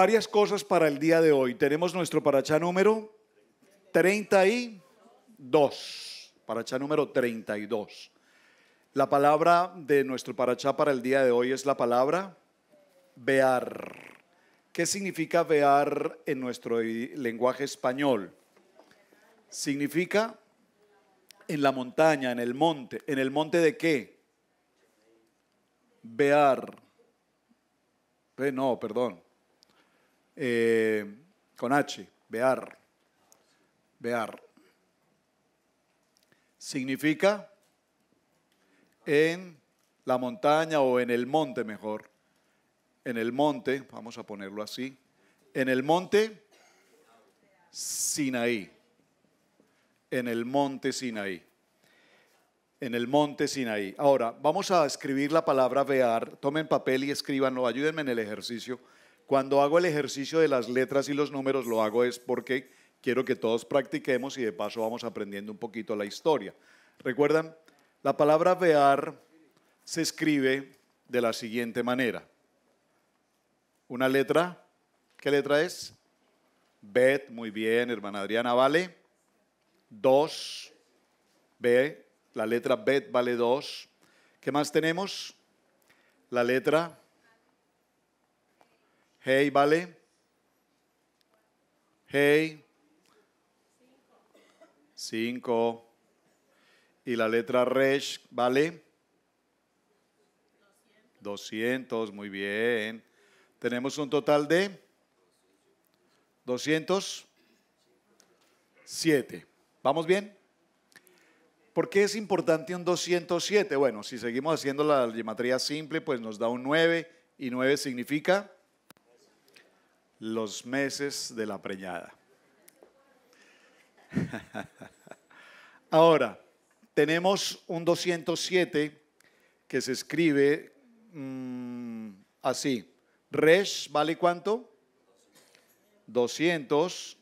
Varias cosas para el día de hoy. Tenemos nuestro parachá número 32. Paracha número 32. La palabra de nuestro parachá para el día de hoy es la palabra bear. ¿Qué significa bear en nuestro lenguaje español? Significa en la montaña, en el monte. ¿En el monte de qué? Bear. no, perdón. Eh, con H, Bear. Bear. Significa en la montaña o en el monte mejor. En el monte, vamos a ponerlo así, en el monte Sinaí. En el monte Sinaí. En el monte Sinaí. Ahora, vamos a escribir la palabra Bear. Tomen papel y escríbanlo. Ayúdenme en el ejercicio cuando hago el ejercicio de las letras y los números, lo hago es porque quiero que todos practiquemos y de paso vamos aprendiendo un poquito la historia. ¿Recuerdan? La palabra vear se escribe de la siguiente manera. Una letra, ¿qué letra es? Bet, muy bien, hermana Adriana, vale. Dos, B, la letra Bet vale dos. ¿Qué más tenemos? La letra Hey, ¿vale? Hey. Cinco. Y la letra resh, ¿vale? 200, muy bien. Tenemos un total de 207. ¿Vamos bien? ¿Por qué es importante un 207? Bueno, si seguimos haciendo la geometría simple, pues nos da un 9 y 9 significa los meses de la preñada. Ahora, tenemos un 207 que se escribe mm, así. res vale cuánto? 200.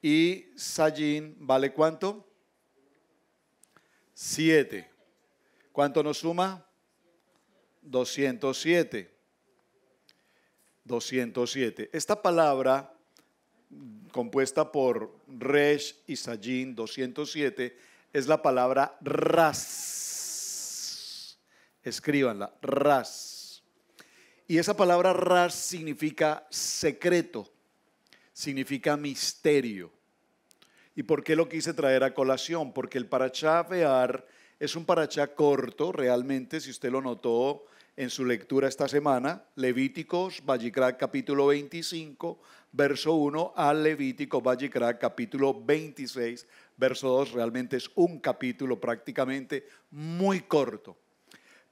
Y Sajin vale cuánto? 7. ¿Cuánto nos suma? 207. 207. Esta palabra, compuesta por Resh y Sajin 207, es la palabra ras. Escríbanla, ras. Y esa palabra ras significa secreto, significa misterio. ¿Y por qué lo quise traer a colación? Porque el parachá es un parachá corto, realmente, si usted lo notó, en su lectura esta semana, Levíticos, Vallicrac capítulo 25, verso 1 a levítico Vallicrac capítulo 26, verso 2. Realmente es un capítulo prácticamente muy corto,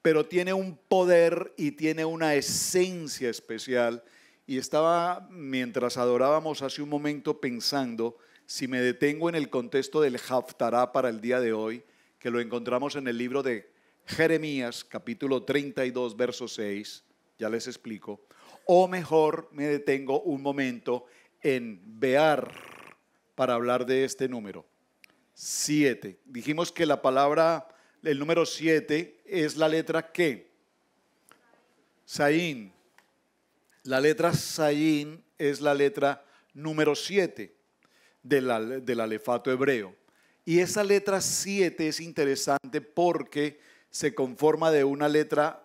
pero tiene un poder y tiene una esencia especial. Y estaba, mientras adorábamos hace un momento, pensando, si me detengo en el contexto del Haftará para el día de hoy, que lo encontramos en el libro de Jeremías capítulo 32, verso 6, ya les explico, o mejor me detengo un momento en Bear para hablar de este número. 7. Dijimos que la palabra, el número 7 es la letra que. Saín. La letra Saín es la letra número 7 del, del alefato hebreo. Y esa letra 7 es interesante porque se conforma de una letra,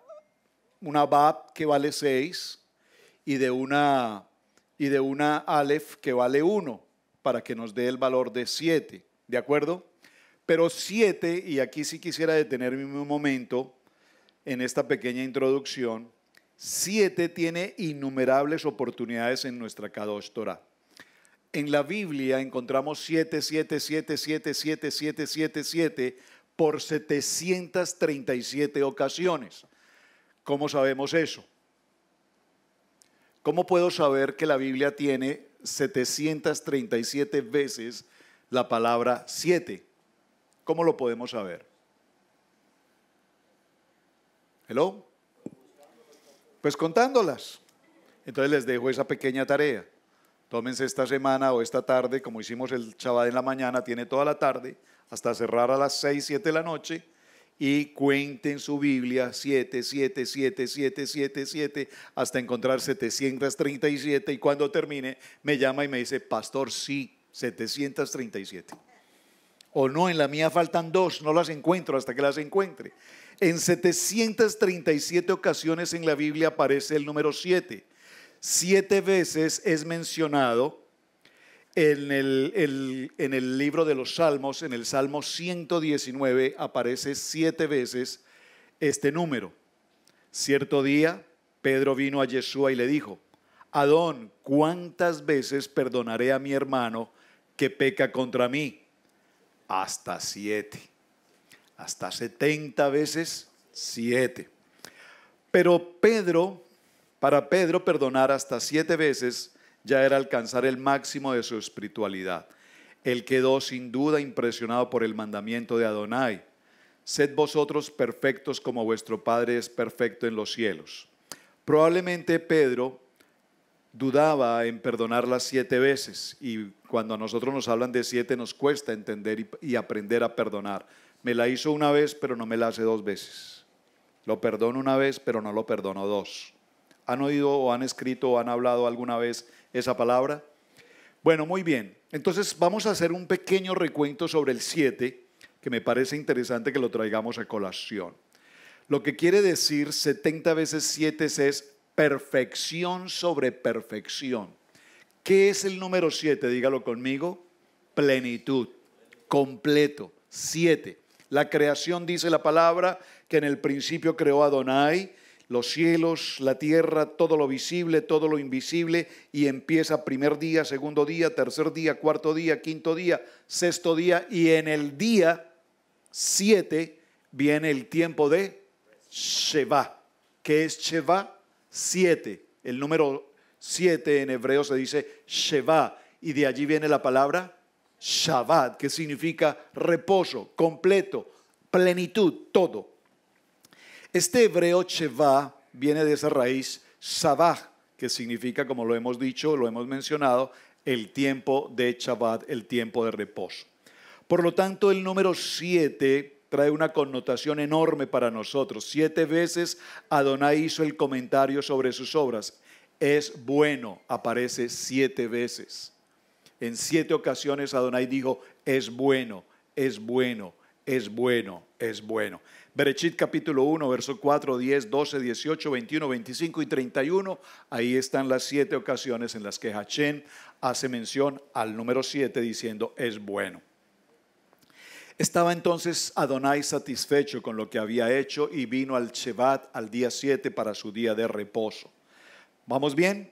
una Bab que vale 6 y de una, y de una Aleph que vale 1 para que nos dé el valor de 7, ¿de acuerdo? Pero 7, y aquí sí quisiera detenerme un momento en esta pequeña introducción, 7 tiene innumerables oportunidades en nuestra Kadosh Torah. En la Biblia encontramos 7, 7, 7, 7, 7, 7, 7, 7, 7 por 737 ocasiones. ¿Cómo sabemos eso? ¿Cómo puedo saber que la Biblia tiene 737 veces la palabra siete? ¿Cómo lo podemos saber? ¿Hello? Pues contándolas. Entonces les dejo esa pequeña tarea. Tómense esta semana o esta tarde, como hicimos el chaval en la mañana, tiene toda la tarde hasta cerrar a las 6, 7 de la noche y cuente en su Biblia 7, 7, 7, 7, 7, 7, hasta encontrar 737 y cuando termine me llama y me dice, pastor, sí, 737. O no, en la mía faltan dos, no las encuentro hasta que las encuentre. En 737 ocasiones en la Biblia aparece el número 7. Siete veces es mencionado en el, libro de los Salmos, en el Salmo 119, aparece siete veces este número. Cierto día, Pedro vino a Yeshua y le dijo, Adón, ¿cuántas veces perdonaré a mi hermano que peca contra mí? Hasta siete. Hasta setenta veces siete. Pero Pedro, para Pedro perdonar hasta siete veces, ya era alcanzar el máximo de su espiritualidad. Él quedó sin duda impresionado por el mandamiento de Adonai. Sed vosotros perfectos como vuestro Padre es perfecto en los cielos. Probablemente Pedro dudaba en perdonar las siete veces y cuando a nosotros nos hablan de siete nos cuesta entender y, aprender a perdonar. Me la hizo una vez pero no me la hace dos veces. Lo perdono una vez pero no lo perdono dos. ¿Han oído o han escrito o han hablado alguna vez esa palabra? Bueno, muy bien. Entonces vamos a hacer un pequeño recuento sobre el 7, que me parece interesante que lo traigamos a colación. Lo que quiere decir 70 veces 7 es perfección sobre perfección. ¿Qué es el número 7? Dígalo conmigo. Plenitud, completo, 7. La creación dice la palabra que en el principio creó Adonai los cielos, la tierra, todo lo visible, todo lo invisible, y empieza primer día, segundo día, tercer día, cuarto día, quinto día, sexto día, y en el día siete viene el tiempo de Sheba. ¿Qué es Sheba? Siete. El número siete en hebreo se dice Sheba, y de allí viene la palabra Shabbat, que significa reposo, completo, plenitud, todo. Este hebreo Chevá viene de esa raíz Sabah, que significa, como lo hemos dicho, lo hemos mencionado, el tiempo de Shabbat, el tiempo de reposo. Por lo tanto, el número siete trae una connotación enorme para nosotros. Siete veces Adonai hizo el comentario sobre sus obras. Es bueno, aparece siete veces. En siete ocasiones Adonai dijo, es bueno, es bueno, es bueno, es bueno. Berechit capítulo 1, verso 4, 10, 12, 18, 21, 25 y 31. Ahí están las siete ocasiones en las que Hachén hace mención al número 7 diciendo es bueno. Estaba entonces Adonai satisfecho con lo que había hecho y vino al Shevat al día 7 para su día de reposo. ¿Vamos bien?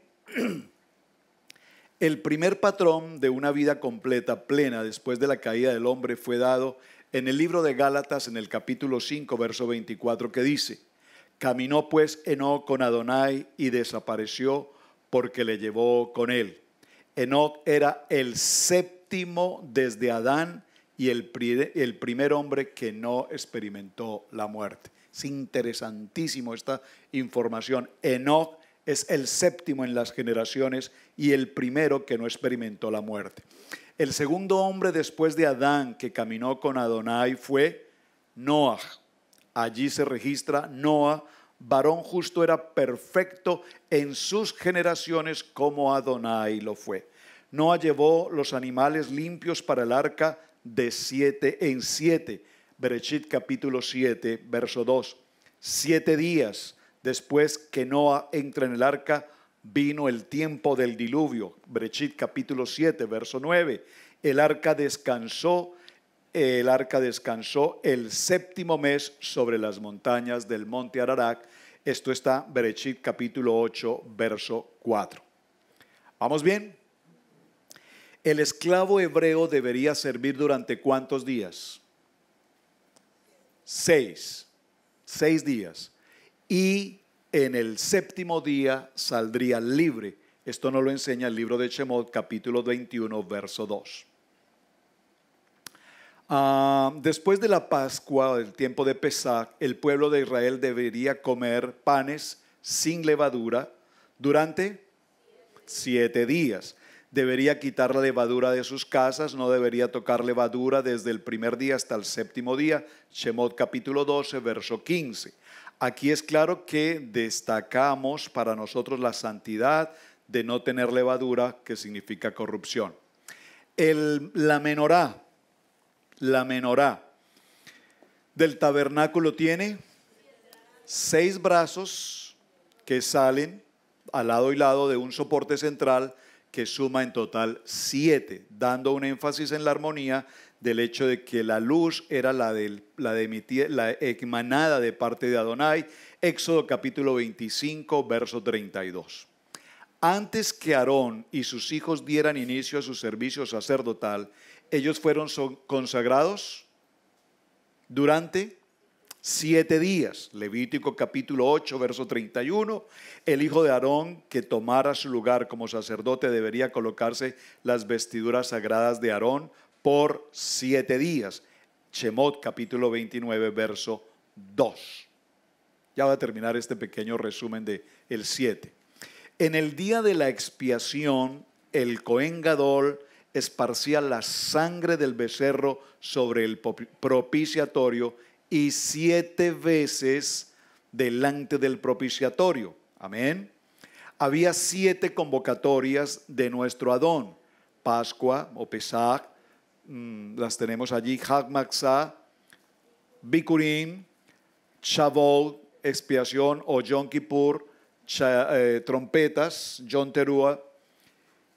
El primer patrón de una vida completa, plena, después de la caída del hombre fue dado en el libro de Gálatas, en el capítulo 5, verso 24, que dice, Caminó pues Enoc con Adonai y desapareció porque le llevó con él. Enoc era el séptimo desde Adán y el, primer hombre que no experimentó la muerte. Es interesantísimo esta información. Enoc es el séptimo en las generaciones y el primero que no experimentó la muerte. El segundo hombre después de Adán que caminó con Adonai fue Noah. Allí se registra Noah, varón justo, era perfecto en sus generaciones como Adonai lo fue. Noah llevó los animales limpios para el arca de siete en siete. Berechit capítulo 7, verso 2. Siete días después que Noah entra en el arca, vino el tiempo del diluvio, Brechit capítulo 7, verso 9. El arca descansó, el arca descansó el séptimo mes sobre las montañas del monte Ararac Esto está Berechit capítulo 8, verso 4. ¿Vamos bien? El esclavo hebreo debería servir durante cuántos días? Seis. Seis días. Y en el séptimo día saldría libre. Esto nos lo enseña el libro de Shemot, capítulo 21, verso 2. Ah, después de la Pascua, del tiempo de Pesach, el pueblo de Israel debería comer panes sin levadura durante siete días. Debería quitar la levadura de sus casas, no debería tocar levadura desde el primer día hasta el séptimo día. Shemot capítulo 12, verso 15 Aquí es claro que destacamos para nosotros la santidad de no tener levadura, que significa corrupción. la menorá, la menorá del tabernáculo tiene seis brazos que salen al lado y lado de un soporte central que suma en total siete, dando un énfasis en la armonía del hecho de que la luz era la, la, la emanada de parte de Adonai, Éxodo capítulo 25, verso 32. Antes que Aarón y sus hijos dieran inicio a su servicio sacerdotal, ellos fueron consagrados durante siete días. Levítico capítulo 8, verso 31. El hijo de Aarón que tomara su lugar como sacerdote debería colocarse las vestiduras sagradas de Aarón por siete días. Chemot capítulo 29, verso 2. Ya va a terminar este pequeño resumen de el 7. En el día de la expiación, el Cohen Gadol esparcía la sangre del becerro sobre el propiciatorio y siete veces delante del propiciatorio. Amén. Había siete convocatorias de nuestro Adón, Pascua o Pesach, Mm, las tenemos allí, Hagmaxa, Bikurim, Shavuot, expiación o Yom Kippur, eh, trompetas, Yom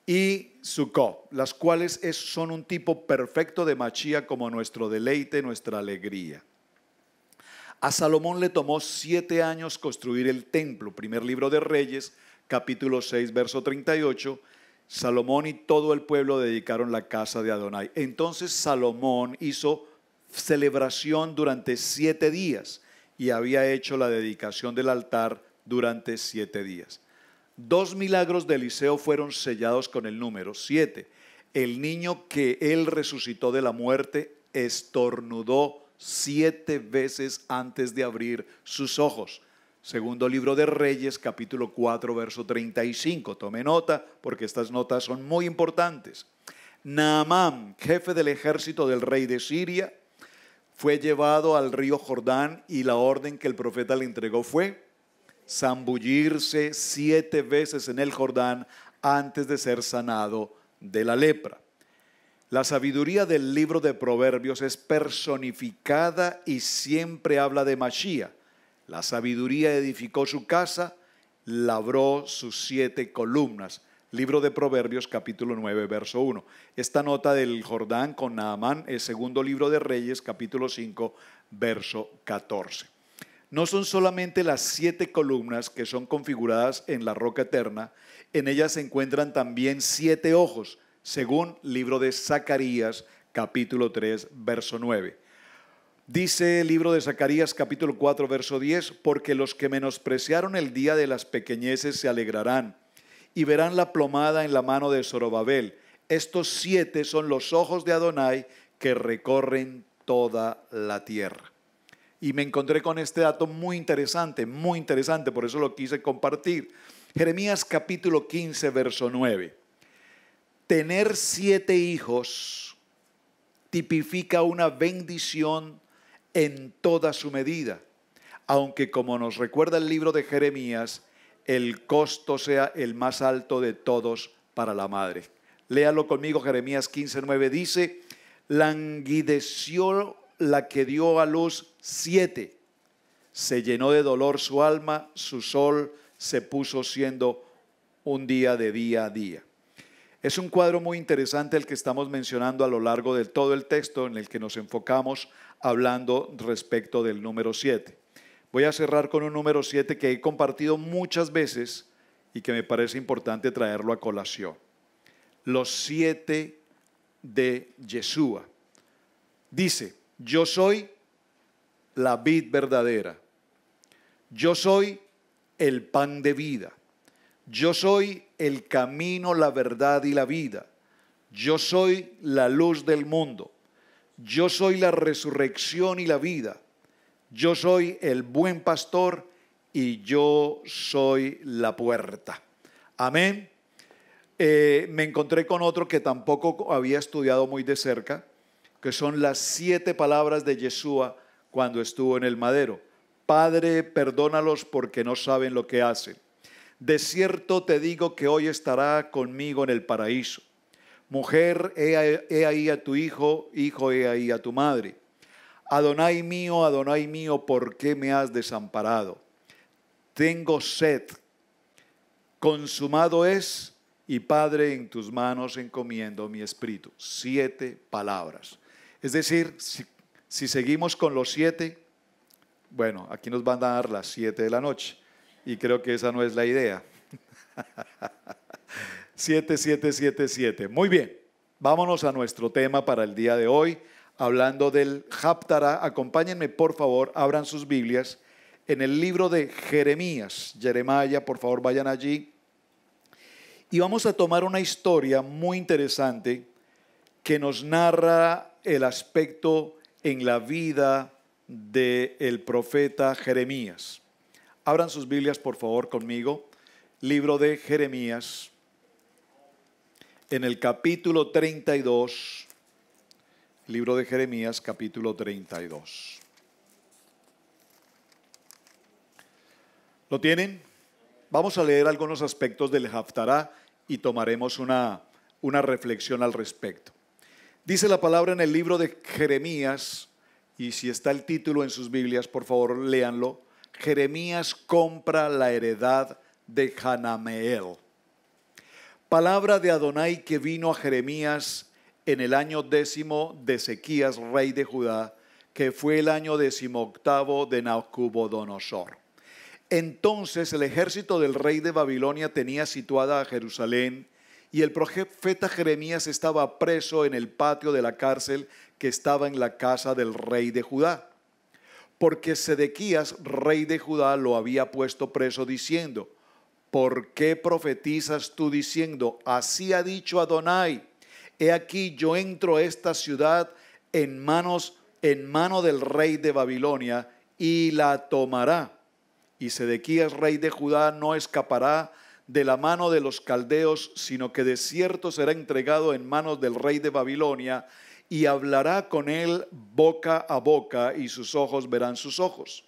y Sukkot, las cuales son un tipo perfecto de machía como nuestro deleite, nuestra alegría. A Salomón le tomó siete años construir el templo, primer libro de Reyes, capítulo 6, verso 38, Salomón y todo el pueblo dedicaron la casa de Adonai. Entonces Salomón hizo celebración durante siete días y había hecho la dedicación del altar durante siete días. Dos milagros de Eliseo fueron sellados con el número siete. El niño que él resucitó de la muerte estornudó siete veces antes de abrir sus ojos. Segundo libro de Reyes, capítulo 4, verso 35. Tome nota porque estas notas son muy importantes. Naamán, jefe del ejército del rey de Siria, fue llevado al río Jordán y la orden que el profeta le entregó fue zambullirse siete veces en el Jordán antes de ser sanado de la lepra. La sabiduría del libro de Proverbios es personificada y siempre habla de Mashía. La sabiduría edificó su casa, labró sus siete columnas. Libro de Proverbios capítulo 9, verso 1. Esta nota del Jordán con Naamán el segundo libro de Reyes capítulo 5, verso 14. No son solamente las siete columnas que son configuradas en la roca eterna, en ellas se encuentran también siete ojos, según libro de Zacarías capítulo 3, verso 9. Dice el libro de Zacarías capítulo 4, verso 10, porque los que menospreciaron el día de las pequeñeces se alegrarán y verán la plomada en la mano de Zorobabel. Estos siete son los ojos de Adonai que recorren toda la tierra. Y me encontré con este dato muy interesante, muy interesante, por eso lo quise compartir. Jeremías capítulo 15, verso 9. Tener siete hijos tipifica una bendición en toda su medida, aunque como nos recuerda el libro de Jeremías, el costo sea el más alto de todos para la madre. Léalo conmigo, Jeremías 15:9 dice, languideció la que dio a luz siete, se llenó de dolor su alma, su sol se puso siendo un día de día a día. Es un cuadro muy interesante el que estamos mencionando a lo largo de todo el texto en el que nos enfocamos hablando respecto del número 7. Voy a cerrar con un número 7 que he compartido muchas veces y que me parece importante traerlo a colación. Los siete de Yeshua. Dice, yo soy la vid verdadera. Yo soy el pan de vida. Yo soy el camino, la verdad y la vida. Yo soy la luz del mundo. Yo soy la resurrección y la vida. Yo soy el buen pastor y yo soy la puerta. Amén. Eh, me encontré con otro que tampoco había estudiado muy de cerca, que son las siete palabras de Yeshua cuando estuvo en el madero. Padre, perdónalos porque no saben lo que hacen. De cierto te digo que hoy estará conmigo en el paraíso. Mujer, he, ahí a tu hijo, hijo, he ahí a tu madre. Adonai mío, Adonai mío, ¿por qué me has desamparado? Tengo sed, consumado es, y Padre, en tus manos encomiendo mi espíritu. Siete palabras. Es decir, si, si seguimos con los siete, bueno, aquí nos van a dar las siete de la noche, y creo que esa no es la idea. 7777. Muy bien, vámonos a nuestro tema para el día de hoy, hablando del Haptara. Acompáñenme, por favor, abran sus Biblias en el libro de Jeremías. Jeremiah, por favor, vayan allí. Y vamos a tomar una historia muy interesante que nos narra el aspecto en la vida del el profeta Jeremías. Abran sus Biblias, por favor, conmigo. Libro de Jeremías, en el capítulo 32, libro de Jeremías, capítulo 32. ¿Lo tienen? Vamos a leer algunos aspectos del Haftará y tomaremos una, una reflexión al respecto. Dice la palabra en el libro de Jeremías, y si está el título en sus Biblias, por favor léanlo. Jeremías compra la heredad de Hanameel. Palabra de Adonai que vino a Jeremías en el año décimo de Ezequías, rey de Judá, que fue el año decimoctavo de Nabucodonosor. Entonces el ejército del rey de Babilonia tenía situada a Jerusalén y el profeta Jeremías estaba preso en el patio de la cárcel que estaba en la casa del rey de Judá. Porque Sedequías, rey de Judá, lo había puesto preso diciendo, ¿por qué profetizas tú diciendo, así ha dicho Adonai, he aquí yo entro a esta ciudad en manos en mano del rey de Babilonia y la tomará? Y Sedequías, rey de Judá, no escapará de la mano de los caldeos, sino que de cierto será entregado en manos del rey de Babilonia, y hablará con él boca a boca, y sus ojos verán sus ojos.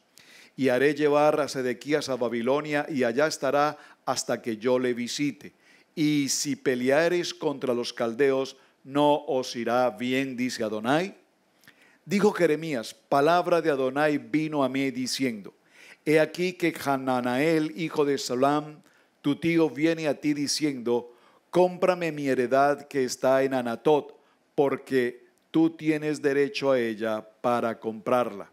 Y haré llevar a Sedequías a Babilonia, y allá estará hasta que yo le visite. Y si peleares contra los caldeos, no os irá bien, dice Adonai. Dijo Jeremías, palabra de Adonai vino a mí diciendo, He aquí que Hananael, hijo de Salam, tu tío viene a ti diciendo, cómprame mi heredad que está en Anatot, porque tú tienes derecho a ella para comprarla.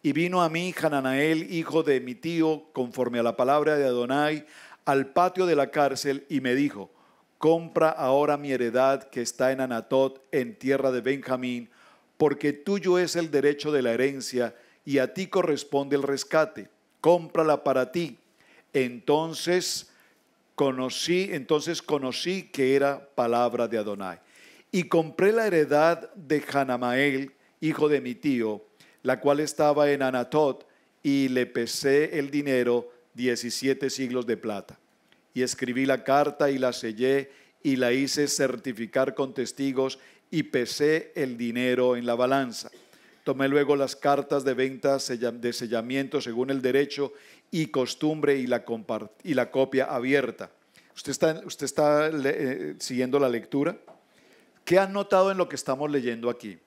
Y vino a mí Hananael, hijo de mi tío, conforme a la palabra de Adonai, al patio de la cárcel y me dijo, compra ahora mi heredad que está en Anatot, en tierra de Benjamín, porque tuyo es el derecho de la herencia y a ti corresponde el rescate, cómprala para ti. Entonces conocí, entonces conocí que era palabra de Adonai. Y compré la heredad de Hanamael, hijo de mi tío, la cual estaba en Anatot, y le pesé el dinero 17 siglos de plata. Y escribí la carta y la sellé y la hice certificar con testigos y pesé el dinero en la balanza. Tomé luego las cartas de venta de sellamiento según el derecho y costumbre y la, copia abierta. ¿Usted está, usted está eh, siguiendo la lectura? ¿Qué ha notado en lo que estamos leyendo aquí?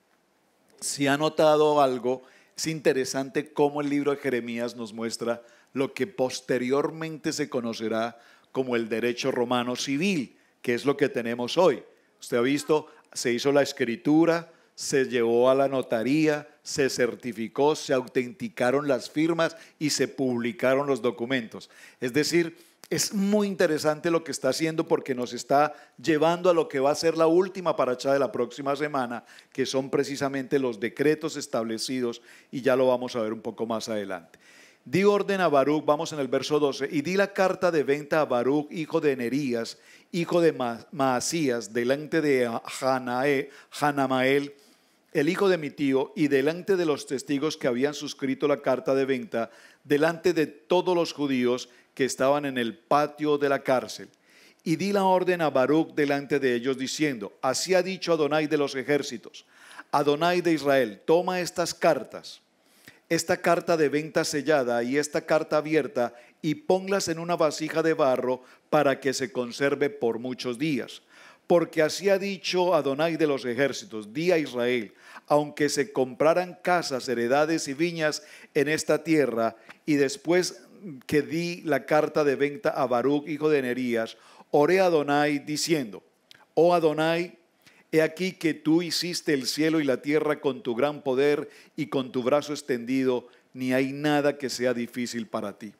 Si ha notado algo, es interesante cómo el libro de Jeremías nos muestra lo que posteriormente se conocerá como el derecho romano civil, que es lo que tenemos hoy. Usted ha visto, se hizo la escritura, se llevó a la notaría, se certificó, se autenticaron las firmas y se publicaron los documentos. Es decir, es muy interesante lo que está haciendo porque nos está llevando a lo que va a ser la última paracha de la próxima semana, que son precisamente los decretos establecidos y ya lo vamos a ver un poco más adelante. Di orden a Baruch, vamos en el verso 12, y di la carta de venta a Baruch, hijo de Nerías, hijo de Maasías, delante de Hanae, Hanamael, el hijo de mi tío, y delante de los testigos que habían suscrito la carta de venta, delante de todos los judíos que estaban en el patio de la cárcel. Y di la orden a Baruch delante de ellos, diciendo, así ha dicho Adonai de los ejércitos, Adonai de Israel, toma estas cartas esta carta de venta sellada y esta carta abierta y ponlas en una vasija de barro para que se conserve por muchos días. Porque así ha dicho Adonai de los ejércitos, di a Israel, aunque se compraran casas, heredades y viñas en esta tierra, y después que di la carta de venta a Baruch, hijo de Nerías, oré a Adonai diciendo, oh Adonai, He aquí que tú hiciste el cielo y la tierra con tu gran poder y con tu brazo extendido, ni hay nada que sea difícil para ti.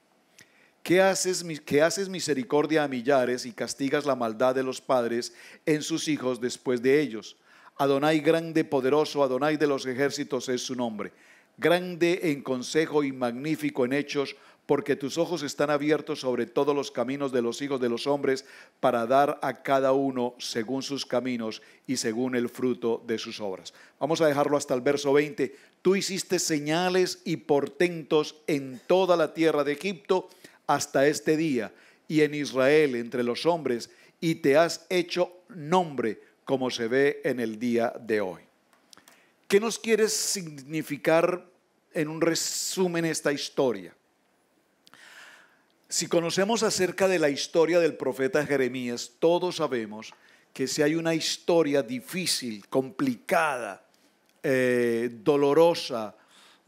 Que haces, haces misericordia a millares y castigas la maldad de los padres en sus hijos después de ellos. Adonai grande, poderoso, Adonai de los ejércitos es su nombre. Grande en consejo y magnífico en hechos, porque tus ojos están abiertos sobre todos los caminos de los hijos de los hombres para dar a cada uno según sus caminos y según el fruto de sus obras. Vamos a dejarlo hasta el verso 20. Tú hiciste señales y portentos en toda la tierra de Egipto hasta este día y en Israel entre los hombres y te has hecho nombre como se ve en el día de hoy. ¿Qué nos quiere significar en un resumen esta historia? Si conocemos acerca de la historia del profeta Jeremías, todos sabemos que si hay una historia difícil, complicada, eh, dolorosa,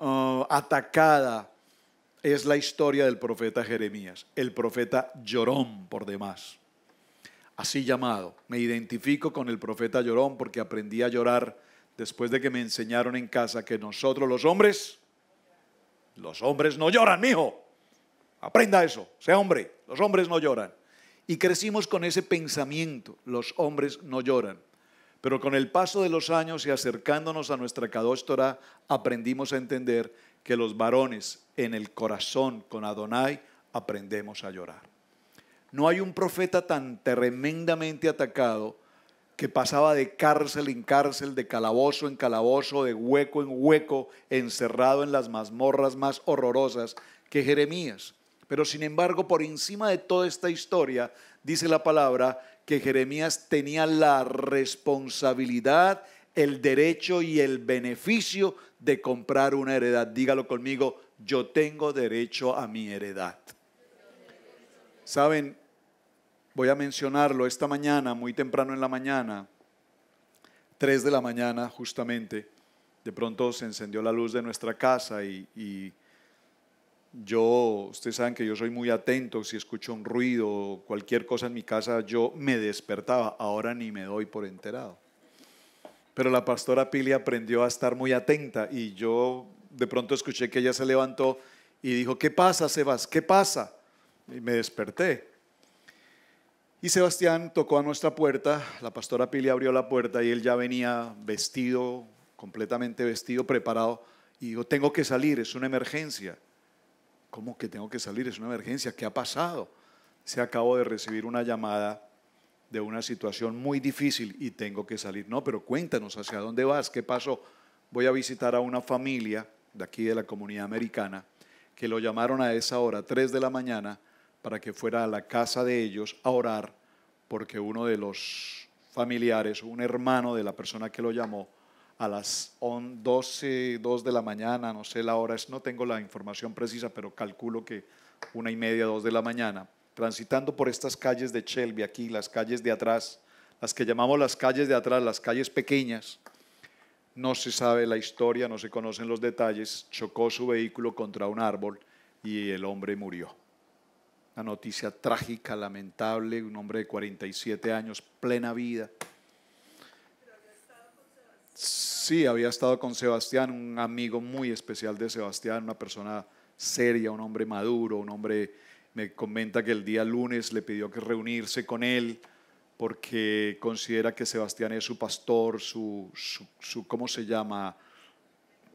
eh, atacada, es la historia del profeta Jeremías, el profeta llorón por demás. Así llamado, me identifico con el profeta llorón porque aprendí a llorar después de que me enseñaron en casa que nosotros los hombres, los hombres no lloran, mijo. Aprenda eso, sea hombre, los hombres no lloran. Y crecimos con ese pensamiento, los hombres no lloran. Pero con el paso de los años y acercándonos a nuestra cadóstora aprendimos a entender que los varones en el corazón con Adonai aprendemos a llorar. No hay un profeta tan tremendamente atacado que pasaba de cárcel en cárcel, de calabozo en calabozo, de hueco en hueco, encerrado en las mazmorras más horrorosas que Jeremías. Pero sin embargo, por encima de toda esta historia, dice la palabra que Jeremías tenía la responsabilidad, el derecho y el beneficio de comprar una heredad. Dígalo conmigo, yo tengo derecho a mi heredad. Saben, voy a mencionarlo esta mañana, muy temprano en la mañana, 3 de la mañana justamente, de pronto se encendió la luz de nuestra casa y, y yo, ustedes saben que yo soy muy atento, si escucho un ruido, cualquier cosa en mi casa, yo me despertaba, ahora ni me doy por enterado. Pero la pastora Pili aprendió a estar muy atenta y yo de pronto escuché que ella se levantó y dijo, ¿qué pasa, Sebas? ¿Qué pasa? Y me desperté. Y Sebastián tocó a nuestra puerta, la pastora Pili abrió la puerta y él ya venía vestido, completamente vestido, preparado, y dijo, tengo que salir, es una emergencia. ¿Cómo que tengo que salir? Es una emergencia. ¿Qué ha pasado? Se acabó de recibir una llamada de una situación muy difícil y tengo que salir. No, pero cuéntanos hacia dónde vas, qué pasó. Voy a visitar a una familia de aquí de la comunidad americana que lo llamaron a esa hora, 3 de la mañana, para que fuera a la casa de ellos a orar porque uno de los familiares, un hermano de la persona que lo llamó, a las 12, 2 de la mañana, no sé la hora, no tengo la información precisa, pero calculo que una y media, 2 de la mañana, transitando por estas calles de Shelby aquí, las calles de atrás, las que llamamos las calles de atrás, las calles pequeñas, no se sabe la historia, no se conocen los detalles, chocó su vehículo contra un árbol y el hombre murió. Una noticia trágica, lamentable, un hombre de 47 años, plena vida, Sí, había estado con Sebastián, un amigo muy especial de Sebastián, una persona seria, un hombre maduro, un hombre, me comenta que el día lunes le pidió que reunirse con él porque considera que Sebastián es su pastor, su, su, ¿cómo se llama?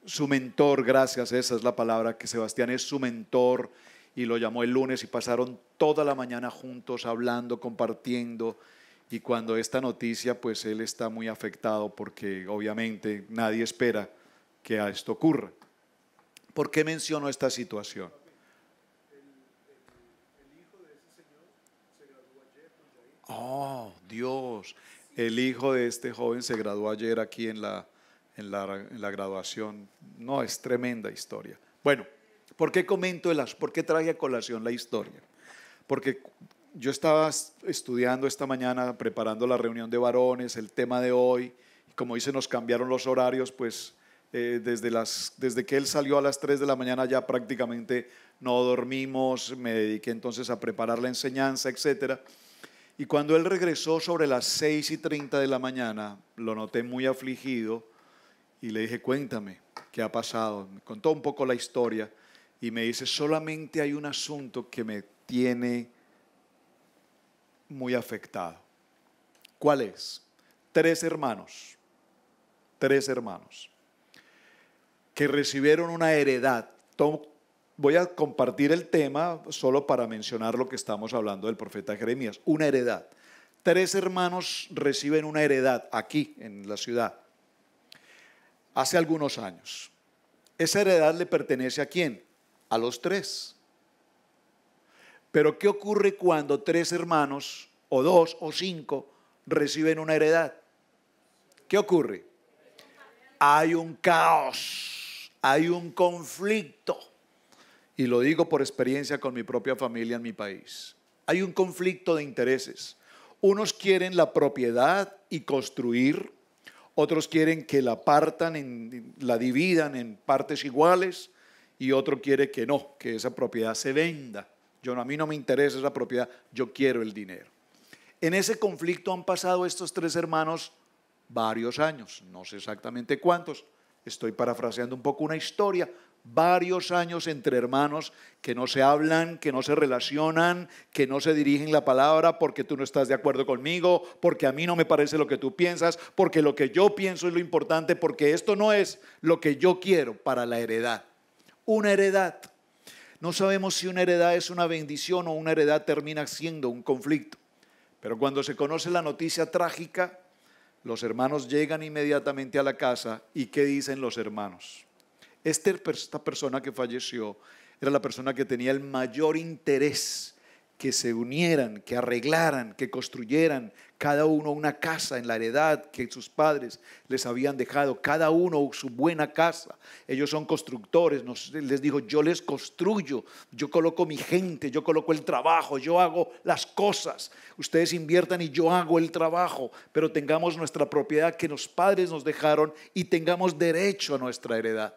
Su mentor, gracias, esa es la palabra, que Sebastián es su mentor y lo llamó el lunes y pasaron toda la mañana juntos hablando, compartiendo y cuando esta noticia, pues él está muy afectado porque obviamente nadie espera que esto ocurra. ¿Por qué menciono esta situación? Oh, Dios, el hijo de este joven se graduó ayer aquí en la, en la, graduación. No, es tremenda historia. Bueno, ¿por qué comento el ¿Por qué traje a colación la historia? Porque yo estaba estudiando esta mañana, preparando la reunión de varones, el tema de hoy. Como dice, nos cambiaron los horarios, pues eh, desde, desde que él salió a las 3 de la mañana ya prácticamente no dormimos, me dediqué entonces a preparar la enseñanza, etc. Y cuando él regresó sobre las 6 y 30 de la mañana, lo noté muy afligido y le dije, cuéntame, ¿qué ha pasado? Me contó un poco la historia y me dice, solamente hay un asunto que me tiene muy afectado. ¿Cuál es? Tres hermanos, tres hermanos, que recibieron una heredad. Voy a compartir el tema solo para mencionar lo que estamos hablando del profeta Jeremías, una heredad. Tres hermanos reciben una heredad aquí en la ciudad hace algunos años. Esa heredad le pertenece a quién? A los tres. Pero ¿qué ocurre cuando tres hermanos, o dos, o cinco, reciben una heredad? ¿Qué ocurre? Hay un caos, hay un conflicto. Y lo digo por experiencia con mi propia familia en mi país. Hay un conflicto de intereses. Unos quieren la propiedad y construir, otros quieren que la partan, la dividan en partes iguales y otro quiere que no, que esa propiedad se venda a mí no me interesa esa propiedad, yo quiero el dinero. En ese conflicto han pasado estos tres hermanos varios años, no sé exactamente cuántos, estoy parafraseando un poco una historia, varios años entre hermanos que no se hablan, que no se relacionan, que no se dirigen la palabra porque tú no estás de acuerdo conmigo, porque a mí no me parece lo que tú piensas, porque lo que yo pienso es lo importante, porque esto no es lo que yo quiero para la heredad. Una heredad no sabemos si una heredad es una bendición o una heredad termina siendo un conflicto. Pero cuando se conoce la noticia trágica, los hermanos llegan inmediatamente a la casa y ¿qué dicen los hermanos? Este esta persona que falleció era la persona que tenía el mayor interés que se unieran, que arreglaran, que construyeran, cada uno una casa en la heredad que sus padres les habían dejado, cada uno su buena casa. Ellos son constructores, les dijo, yo les construyo, yo coloco mi gente, yo coloco el trabajo, yo hago las cosas. Ustedes inviertan y yo hago el trabajo, pero tengamos nuestra propiedad que los padres nos dejaron y tengamos derecho a nuestra heredad.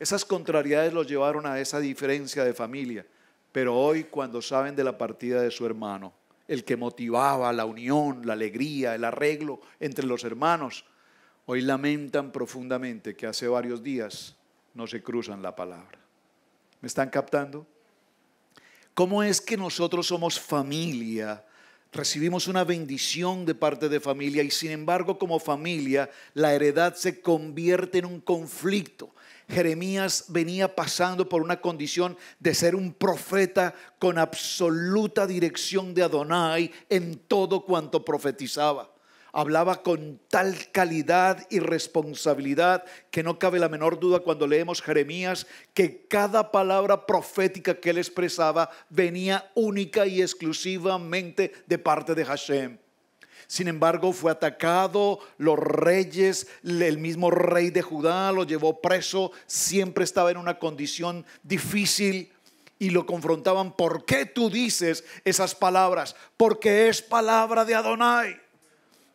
Esas contrariedades los llevaron a esa diferencia de familia, pero hoy cuando saben de la partida de su hermano, el que motivaba la unión, la alegría, el arreglo entre los hermanos. Hoy lamentan profundamente que hace varios días no se cruzan la palabra. ¿Me están captando? ¿Cómo es que nosotros somos familia? Recibimos una bendición de parte de familia y sin embargo como familia la heredad se convierte en un conflicto. Jeremías venía pasando por una condición de ser un profeta con absoluta dirección de Adonai en todo cuanto profetizaba. Hablaba con tal calidad y responsabilidad que no cabe la menor duda cuando leemos Jeremías que cada palabra profética que él expresaba venía única y exclusivamente de parte de Hashem. Sin embargo, fue atacado, los reyes, el mismo rey de Judá lo llevó preso, siempre estaba en una condición difícil y lo confrontaban, ¿por qué tú dices esas palabras? Porque es palabra de Adonai.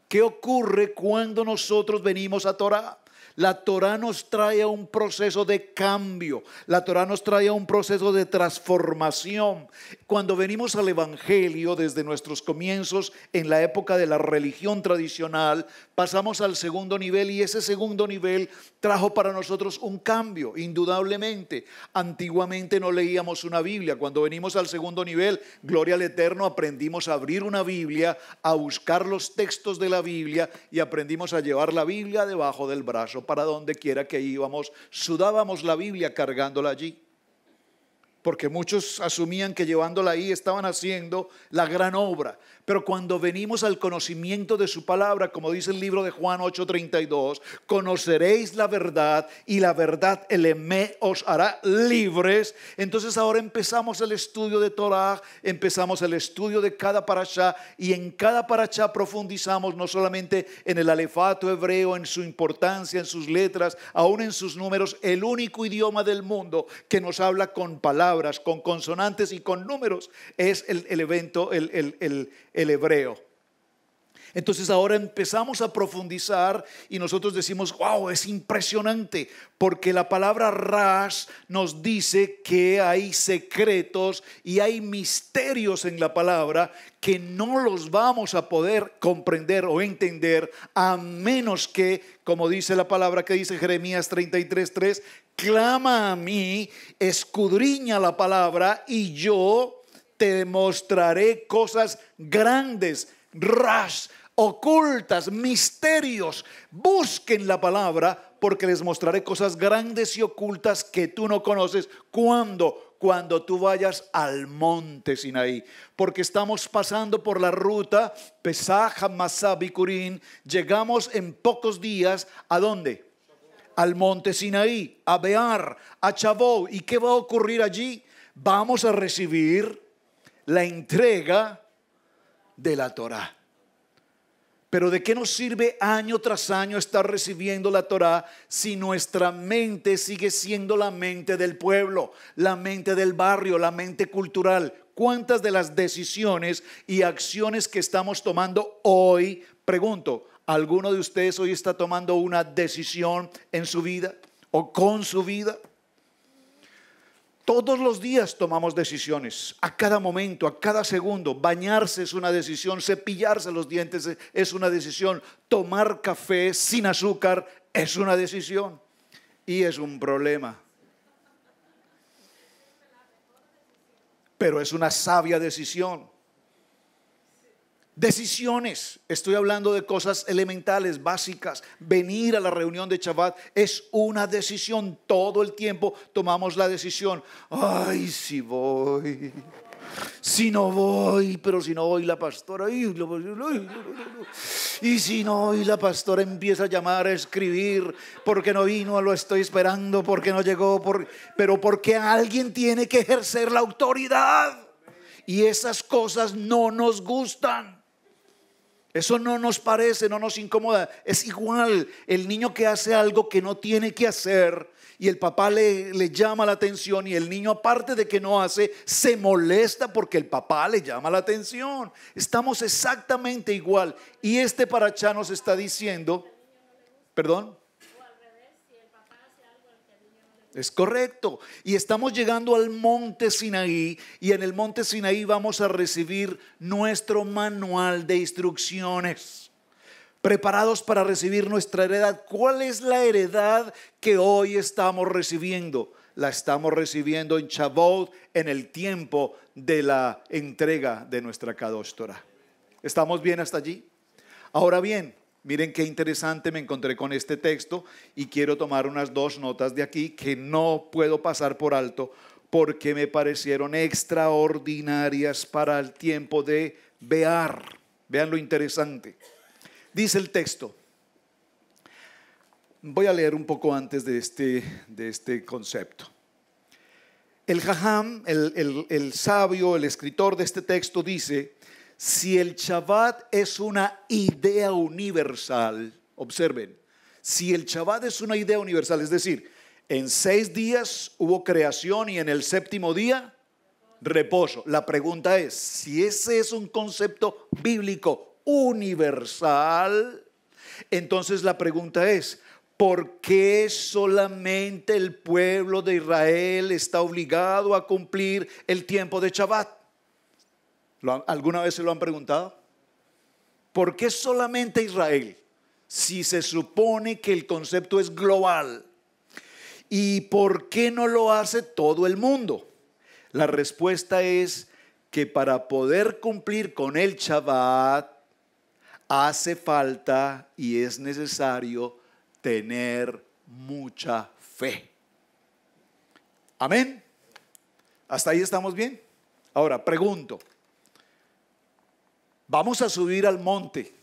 ¿Qué ocurre cuando nosotros venimos a Torah? La Torah nos trae a un proceso de cambio, la Torah nos trae a un proceso de transformación. Cuando venimos al Evangelio desde nuestros comienzos en la época de la religión tradicional, pasamos al segundo nivel y ese segundo nivel trajo para nosotros un cambio, indudablemente. Antiguamente no leíamos una Biblia, cuando venimos al segundo nivel, gloria al Eterno, aprendimos a abrir una Biblia, a buscar los textos de la Biblia y aprendimos a llevar la Biblia debajo del brazo para donde quiera que íbamos, sudábamos la Biblia cargándola allí porque muchos asumían que llevándola ahí estaban haciendo la gran obra. Pero cuando venimos al conocimiento de su palabra, como dice el libro de Juan 8:32, conoceréis la verdad y la verdad el EME os hará libres. Entonces ahora empezamos el estudio de Torah, empezamos el estudio de cada parashá y en cada parashá profundizamos no solamente en el alefato hebreo, en su importancia, en sus letras, aún en sus números, el único idioma del mundo que nos habla con palabras con consonantes y con números, es el, evento, el, el hebreo. Entonces ahora empezamos a profundizar y nosotros decimos, wow, es impresionante, porque la palabra ras nos dice que hay secretos y hay misterios en la palabra que no los vamos a poder comprender o entender a menos que, como dice la palabra que dice Jeremías 33.3, clama a mí, escudriña la palabra y yo te mostraré cosas grandes, ras, ocultas, misterios. Busquen la palabra porque les mostraré cosas grandes y ocultas que tú no conoces. ¿Cuándo? Cuando tú vayas al monte Sinaí. Porque estamos pasando por la ruta Pesaja, Masabi, Llegamos en pocos días a dónde? al monte Sinaí, a Bear, a Chabó. ¿Y qué va a ocurrir allí? Vamos a recibir la entrega de la Torá. Pero ¿de qué nos sirve año tras año estar recibiendo la Torá si nuestra mente sigue siendo la mente del pueblo, la mente del barrio, la mente cultural? ¿Cuántas de las decisiones y acciones que estamos tomando hoy, pregunto, ¿Alguno de ustedes hoy está tomando una decisión en su vida o con su vida? Todos los días tomamos decisiones, a cada momento, a cada segundo. Bañarse es una decisión, cepillarse los dientes es una decisión, tomar café sin azúcar es una decisión y es un problema. Pero es una sabia decisión. Decisiones, estoy hablando de cosas elementales, básicas. Venir a la reunión de Shabbat es una decisión. Todo el tiempo tomamos la decisión. Ay, si voy, si no voy, pero si no voy la pastora, y si no voy la pastora empieza a llamar, a escribir, porque no vino, lo estoy esperando, porque no llegó, pero porque alguien tiene que ejercer la autoridad. Y esas cosas no nos gustan. Eso no nos parece, no nos incomoda. Es igual el niño que hace algo que no tiene que hacer y el papá le, llama la atención y el niño aparte de que no hace, se molesta porque el papá le llama la atención. Estamos exactamente igual. Y este paracha nos está diciendo, perdón. Es correcto. Y estamos llegando al monte Sinaí y en el monte Sinaí vamos a recibir nuestro manual de instrucciones. Preparados para recibir nuestra heredad. ¿Cuál es la heredad que hoy estamos recibiendo? La estamos recibiendo en Chabot en el tiempo de la entrega de nuestra cadóstora ¿Estamos bien hasta allí? Ahora bien, Miren qué interesante me encontré con este texto y quiero tomar unas dos notas de aquí que no puedo pasar por alto porque me parecieron extraordinarias para el tiempo de bear. Vean lo interesante. Dice el texto. Voy a leer un poco antes de este, de este concepto. El Jajam, el, el sabio, el escritor de este texto dice, si el Shabbat es una idea universal, observen, si el Shabbat es una idea universal, es decir, en seis días hubo creación y en el séptimo día reposo. La pregunta es, si ese es un concepto bíblico universal, entonces la pregunta es, ¿por qué solamente el pueblo de Israel está obligado a cumplir el tiempo de Shabbat? ¿Alguna vez se lo han preguntado? ¿Por qué solamente Israel? Si se supone que el concepto es global. ¿Y por qué no lo hace todo el mundo? La respuesta es que para poder cumplir con el Shabbat hace falta y es necesario tener mucha fe. Amén. ¿Hasta ahí estamos bien? Ahora, pregunto, Vamos a subir al monte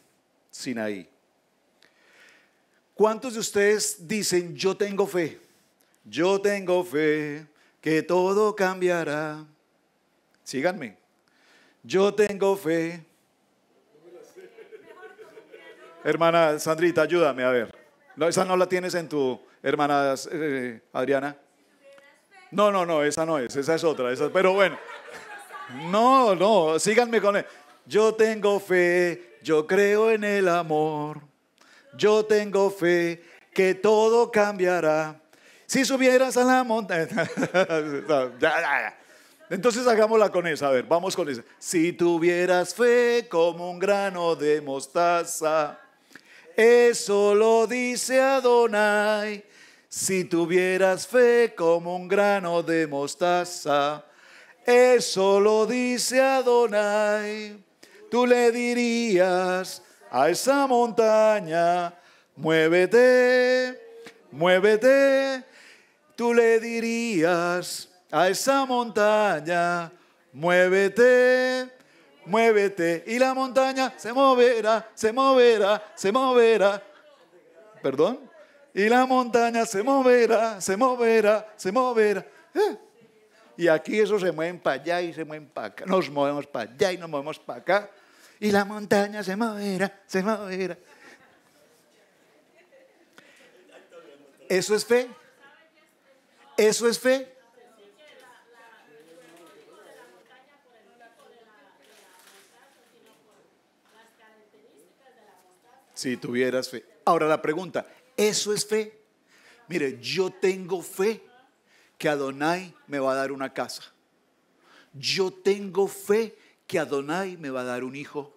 Sinaí. ¿Cuántos de ustedes dicen, yo tengo fe? Yo tengo fe que todo cambiará. Síganme. Yo tengo fe. Hermana Sandrita, ayúdame a ver. No, esa no la tienes en tu hermana eh, Adriana. No, no, no, esa no es, esa es otra. pero bueno. No, no, síganme con él. Yo tengo fe, yo creo en el amor. Yo tengo fe que todo cambiará. Si subieras a la montaña. Entonces hagámosla con esa, a ver, vamos con esa. Si tuvieras fe como un grano de mostaza, eso lo dice Adonai. Si tuvieras fe como un grano de mostaza, eso lo dice Adonai tú le dirías a esa montaña, muévete, muévete. Tú le dirías a esa montaña, muévete, muévete. Y la montaña se moverá, se moverá, se moverá. ¿Perdón? Y la montaña se moverá, se moverá, se moverá. Eh. Y aquí eso se mueven para allá y se mueven para acá. Nos movemos para allá y nos movemos para acá y la montaña se moverá, se moverá. ¿Eso es fe? ¿Eso es fe? Si tuvieras fe. Ahora la pregunta, ¿eso es fe? Mire, yo tengo fe que Adonai me va a dar una casa. Yo tengo fe que Adonai me va a dar un hijo.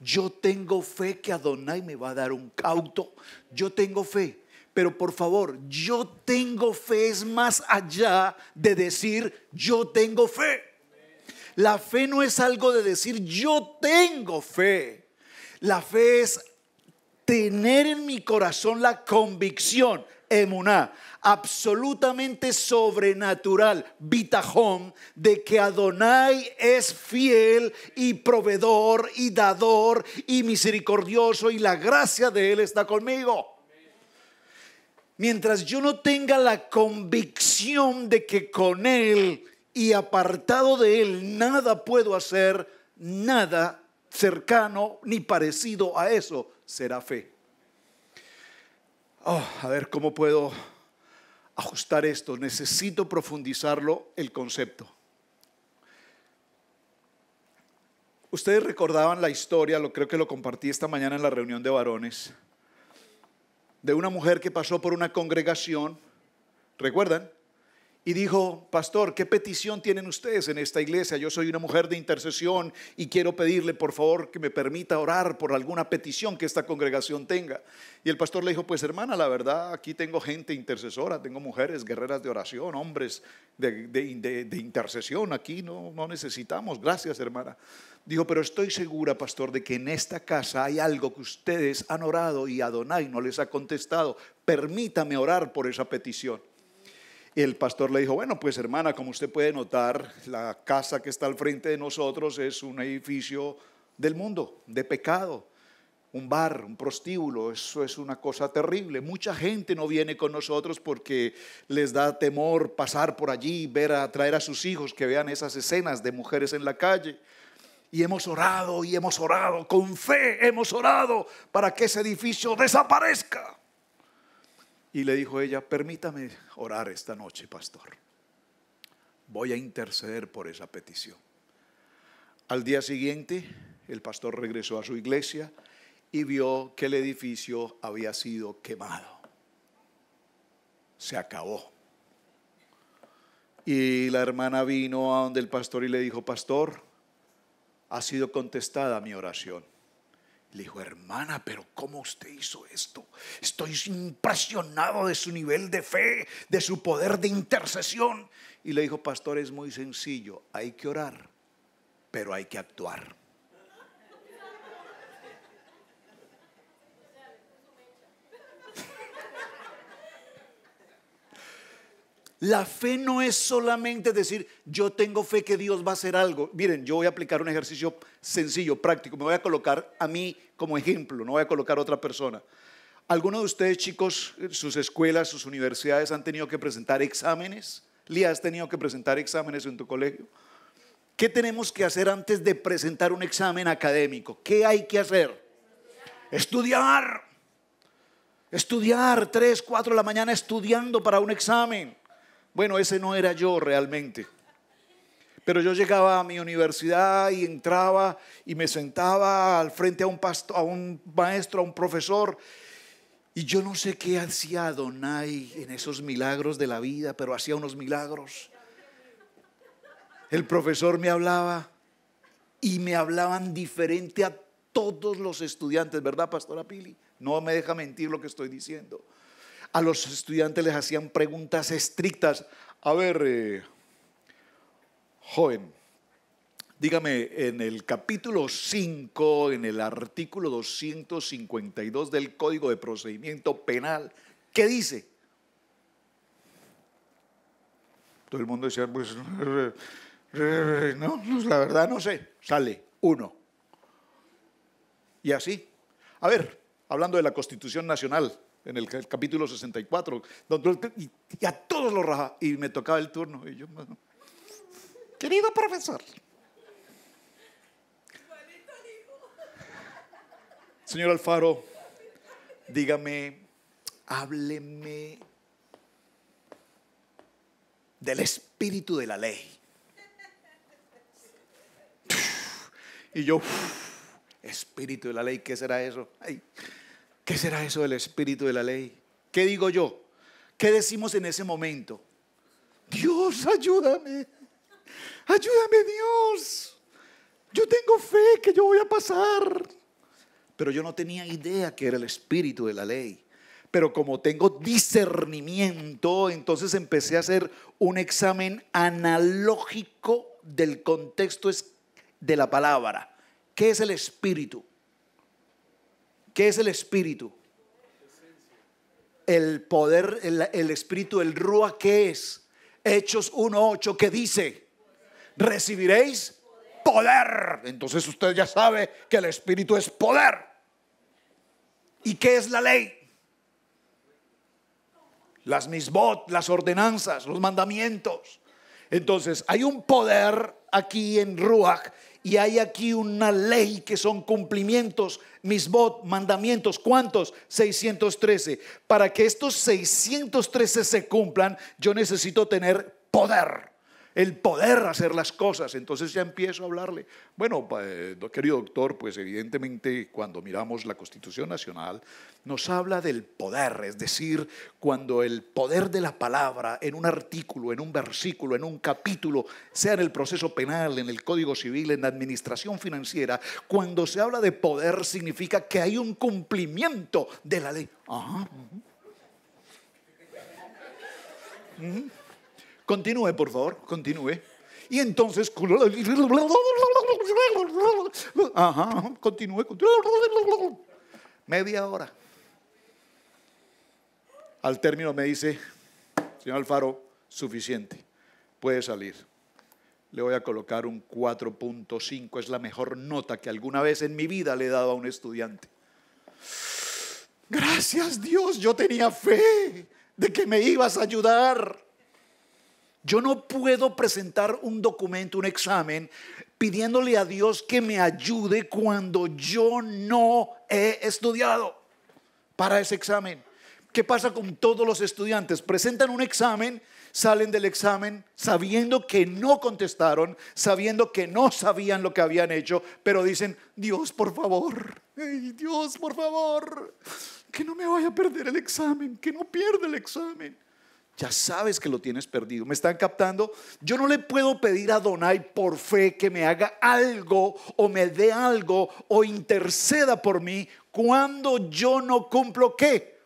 Yo tengo fe que Adonai me va a dar un cauto. Yo tengo fe. Pero por favor, yo tengo fe es más allá de decir yo tengo fe. La fe no es algo de decir yo tengo fe. La fe es tener en mi corazón la convicción emuná, absolutamente sobrenatural, Vitajón de que Adonai es fiel y proveedor y dador y misericordioso y la gracia de Él está conmigo. Mientras yo no tenga la convicción de que con Él y apartado de Él nada puedo hacer, nada cercano ni parecido a eso será fe. Oh, a ver, ¿cómo puedo ajustar esto? Necesito profundizarlo el concepto. Ustedes recordaban la historia, lo creo que lo compartí esta mañana en la reunión de varones, de una mujer que pasó por una congregación, ¿recuerdan? y dijo, pastor, ¿qué petición tienen ustedes en esta iglesia? Yo soy una mujer de intercesión y quiero pedirle, por favor, que me permita orar por alguna petición que esta congregación tenga. Y el pastor le dijo, pues hermana, la verdad, aquí tengo gente intercesora, tengo mujeres guerreras de oración, hombres de, intercesión, aquí no, no necesitamos, gracias hermana. Dijo, pero estoy segura, pastor, de que en esta casa hay algo que ustedes han orado y Adonai no les ha contestado. Permítame orar por esa petición. Y el pastor le dijo, bueno, pues hermana, como usted puede notar, la casa que está al frente de nosotros es un edificio del mundo, de pecado, un bar, un prostíbulo, eso es una cosa terrible. Mucha gente no viene con nosotros porque les da temor pasar por allí, ver a traer a sus hijos que vean esas escenas de mujeres en la calle. Y hemos orado y hemos orado, con fe hemos orado para que ese edificio desaparezca. Y le dijo ella, permítame orar esta noche, pastor. Voy a interceder por esa petición. Al día siguiente, el pastor regresó a su iglesia y vio que el edificio había sido quemado. Se acabó. Y la hermana vino a donde el pastor y le dijo, pastor, ha sido contestada mi oración. Le dijo, hermana, pero ¿cómo usted hizo esto? Estoy impresionado de su nivel de fe, de su poder de intercesión. Y le dijo, pastor, es muy sencillo, hay que orar, pero hay que actuar. La fe no es solamente decir, yo tengo fe que Dios va a hacer algo. Miren, yo voy a aplicar un ejercicio sencillo, práctico. Me voy a colocar a mí como ejemplo, no voy a colocar a otra persona. ¿Alguno de ustedes, chicos, sus escuelas, sus universidades han tenido que presentar exámenes? ¿Lía, has tenido que presentar exámenes en tu colegio? ¿Qué tenemos que hacer antes de presentar un examen académico? ¿Qué hay que hacer? Estudiar. Estudiar, 3, 4 de la mañana estudiando para un examen. Bueno, ese no era yo realmente. Pero yo llegaba a mi universidad y entraba y me sentaba al frente a un, a un maestro, a un profesor. Y yo no sé qué hacía Adonai en esos milagros de la vida, pero hacía unos milagros. El profesor me hablaba y me hablaban diferente a todos los estudiantes, ¿verdad, Pastora Pili? No me deja mentir lo que estoy diciendo a los estudiantes les hacían preguntas estrictas. A ver, eh, joven, dígame, en el capítulo 5, en el artículo 252 del Código de Procedimiento Penal, ¿qué dice? Todo el mundo decía, pues, no, pues, la verdad no sé. Sale uno. Y así. A ver, hablando de la Constitución Nacional, en el, capítulo 64, donde, y, a todos los y me tocaba el turno, y yo, querido profesor. Señor Alfaro, dígame, hábleme del espíritu de la ley. Y yo, espíritu de la ley, ¿qué será eso? Ay, ¿Qué será eso del espíritu de la ley? ¿Qué digo yo? ¿Qué decimos en ese momento? Dios, ayúdame. Ayúdame, Dios. Yo tengo fe que yo voy a pasar. Pero yo no tenía idea que era el espíritu de la ley. Pero como tengo discernimiento, entonces empecé a hacer un examen analógico del contexto de la palabra. ¿Qué es el espíritu? ¿Qué es el espíritu? El poder, el, espíritu, el Ruach ¿qué es? Hechos 1.8, que dice, recibiréis poder. Entonces usted ya sabe que el espíritu es poder. ¿Y qué es la ley? Las misbot, las ordenanzas, los mandamientos. Entonces, hay un poder aquí en Ruach y hay aquí una ley que son cumplimientos, Mis misbot, mandamientos. ¿Cuántos? 613. Para que estos 613 se cumplan, yo necesito tener poder el poder hacer las cosas. Entonces ya empiezo a hablarle. Bueno, eh, querido doctor, pues evidentemente cuando miramos la Constitución Nacional nos habla del poder, es decir, cuando el poder de la palabra en un artículo, en un versículo, en un capítulo, sea en el proceso penal, en el Código Civil, en la administración financiera, cuando se habla de poder significa que hay un cumplimiento de la ley. Ajá. Continúe, por favor, continúe. Y entonces, ajá, continúe, continúe. Media hora. Al término me dice, señor Alfaro, suficiente, puede salir. Le voy a colocar un 4.5, es la mejor nota que alguna vez en mi vida le he dado a un estudiante. Gracias Dios, yo tenía fe de que me ibas a ayudar. Yo no puedo presentar un documento, un examen, pidiéndole a Dios que me ayude cuando yo no he estudiado para ese examen. ¿Qué pasa con todos los estudiantes? Presentan un examen, salen del examen sabiendo que no contestaron, sabiendo que no sabían lo que habían hecho, pero dicen, Dios, por favor, Dios, por favor, que no me vaya a perder el examen, que no pierda el examen. Ya sabes que lo tienes perdido. ¿Me están captando? Yo no le puedo pedir a Donai por fe que me haga algo o me dé algo o interceda por mí cuando yo no cumplo qué.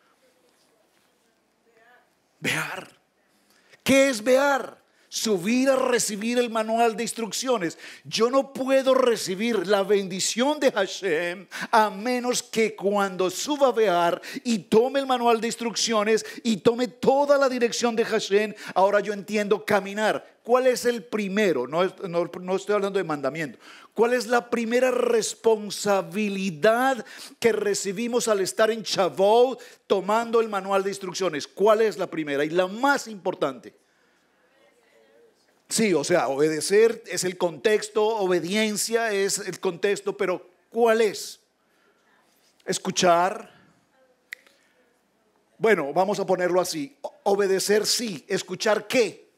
Vear. ¿Qué es vear? subir a recibir el manual de instrucciones. Yo no puedo recibir la bendición de Hashem a menos que cuando suba a Bear y tome el manual de instrucciones y tome toda la dirección de Hashem, ahora yo entiendo caminar. ¿Cuál es el primero? No, estoy hablando de mandamiento. ¿Cuál es la primera responsabilidad que recibimos al estar en Chavot tomando el manual de instrucciones? ¿Cuál es la primera y la más importante? Sí, o sea, obedecer es el contexto, obediencia es el contexto, pero ¿cuál es? Escuchar. Bueno, vamos a ponerlo así. Obedecer sí, escuchar qué.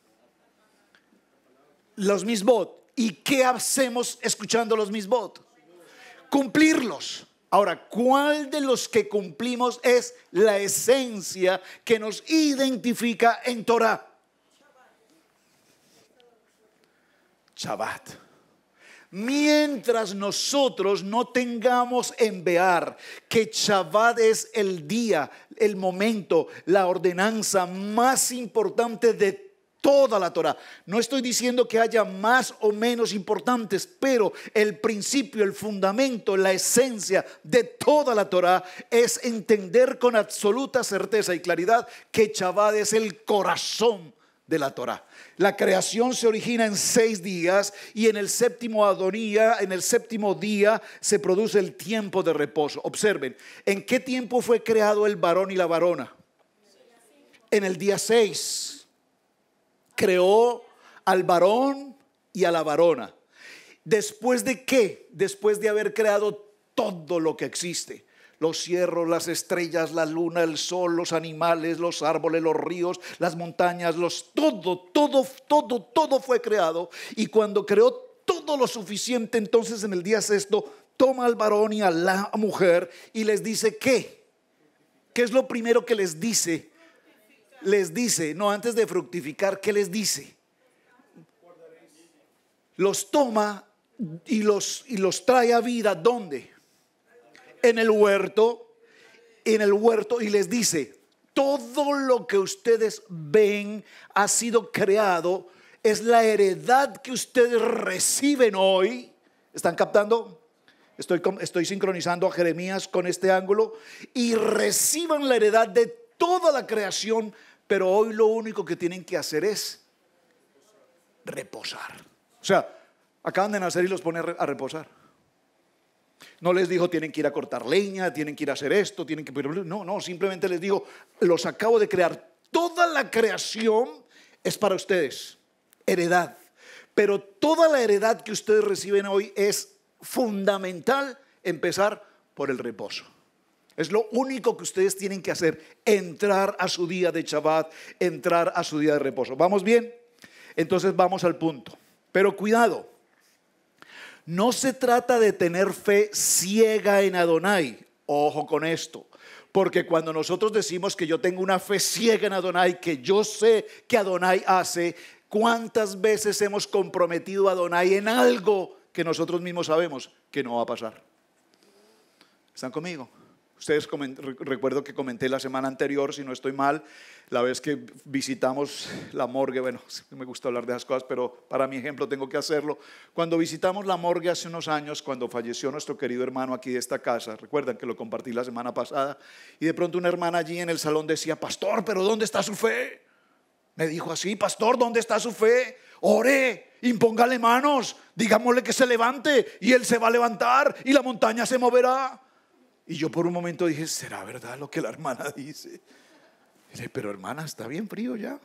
Los misbot. ¿Y qué hacemos escuchando los misbot? Cumplirlos. Ahora, ¿cuál de los que cumplimos es la esencia que nos identifica en Torah? Shabbat. Mientras nosotros no tengamos en vear que Shabbat es el día, el momento, la ordenanza más importante de toda la Torah. No estoy diciendo que haya más o menos importantes, pero el principio, el fundamento, la esencia de toda la Torah es entender con absoluta certeza y claridad que Shabbat es el corazón de la Torá. La creación se origina en seis días y en el séptimo Adonía en el séptimo día se produce el tiempo de reposo. Observen, ¿en qué tiempo fue creado el varón y la varona? En el día seis. Creó al varón y a la varona. ¿Después de qué? Después de haber creado todo lo que existe los cierros, las estrellas, la luna, el sol, los animales, los árboles, los ríos, las montañas, los todo, todo, todo, todo fue creado. Y cuando creó todo lo suficiente, entonces en el día sexto toma al varón y a la mujer y les dice qué. ¿Qué es lo primero que les dice? Les dice, no antes de fructificar, ¿qué les dice? Los toma y los, y los trae a vida. ¿Dónde? en el huerto, en el huerto y les dice, todo lo que ustedes ven ha sido creado, es la heredad que ustedes reciben hoy. ¿Están captando? Estoy, estoy sincronizando a Jeremías con este ángulo. Y reciban la heredad de toda la creación, pero hoy lo único que tienen que hacer es reposar. O sea, acaban de nacer y los pone a reposar. No les dijo, tienen que ir a cortar leña, tienen que ir a hacer esto, tienen que... No, no, simplemente les digo los acabo de crear. Toda la creación es para ustedes, heredad. Pero toda la heredad que ustedes reciben hoy es fundamental empezar por el reposo. Es lo único que ustedes tienen que hacer, entrar a su día de Shabbat, entrar a su día de reposo. ¿Vamos bien? Entonces vamos al punto. Pero cuidado, no se trata de tener fe ciega en Adonai. Ojo con esto. Porque cuando nosotros decimos que yo tengo una fe ciega en Adonai, que yo sé que Adonai hace, ¿cuántas veces hemos comprometido a Adonai en algo que nosotros mismos sabemos que no va a pasar? ¿Están conmigo? Ustedes recuerdo que comenté la semana anterior, si no estoy mal, la vez que visitamos la morgue, bueno, me gusta hablar de esas cosas, pero para mi ejemplo tengo que hacerlo. Cuando visitamos la morgue hace unos años, cuando falleció nuestro querido hermano aquí de esta casa, recuerdan que lo compartí la semana pasada, y de pronto una hermana allí en el salón decía, pastor, pero ¿dónde está su fe? Me dijo así, pastor, ¿dónde está su fe? Ore, impóngale manos, digámosle que se levante y él se va a levantar y la montaña se moverá. Y yo por un momento dije, ¿será verdad lo que la hermana dice? pero hermana, está bien frío ya.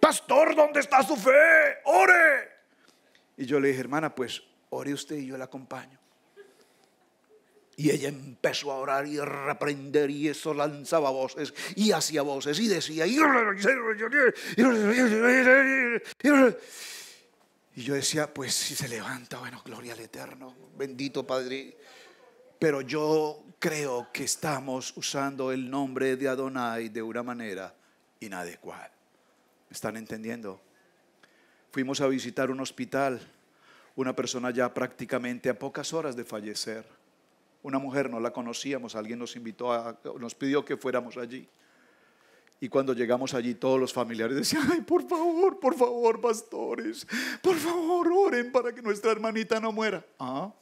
Pastor, ¿dónde está su fe? Ore. Y yo le dije, hermana, pues ore usted y yo la acompaño. Y ella empezó a orar y a reprender y eso lanzaba voces y hacía voces y decía. y yo decía, pues si se levanta, bueno, gloria al Eterno, bendito Padre pero yo creo que estamos usando el nombre de Adonai de una manera inadecuada. están entendiendo? Fuimos a visitar un hospital, una persona ya prácticamente a pocas horas de fallecer. Una mujer, no la conocíamos, alguien nos invitó, a, nos pidió que fuéramos allí. Y cuando llegamos allí, todos los familiares decían, ay, por favor, por favor, pastores, por favor, oren para que nuestra hermanita no muera. ¿Ah?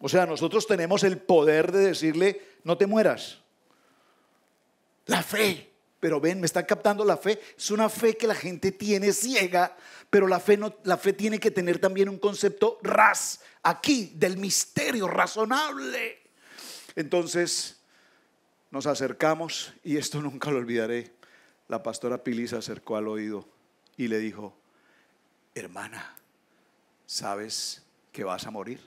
O sea, nosotros tenemos el poder de decirle, no te mueras. La fe. Pero ven, me están captando la fe. Es una fe que la gente tiene ciega, pero la fe, no, la fe tiene que tener también un concepto ras, aquí, del misterio razonable. Entonces, nos acercamos y esto nunca lo olvidaré. La pastora Pili se acercó al oído y le dijo, hermana, ¿sabes que vas a morir?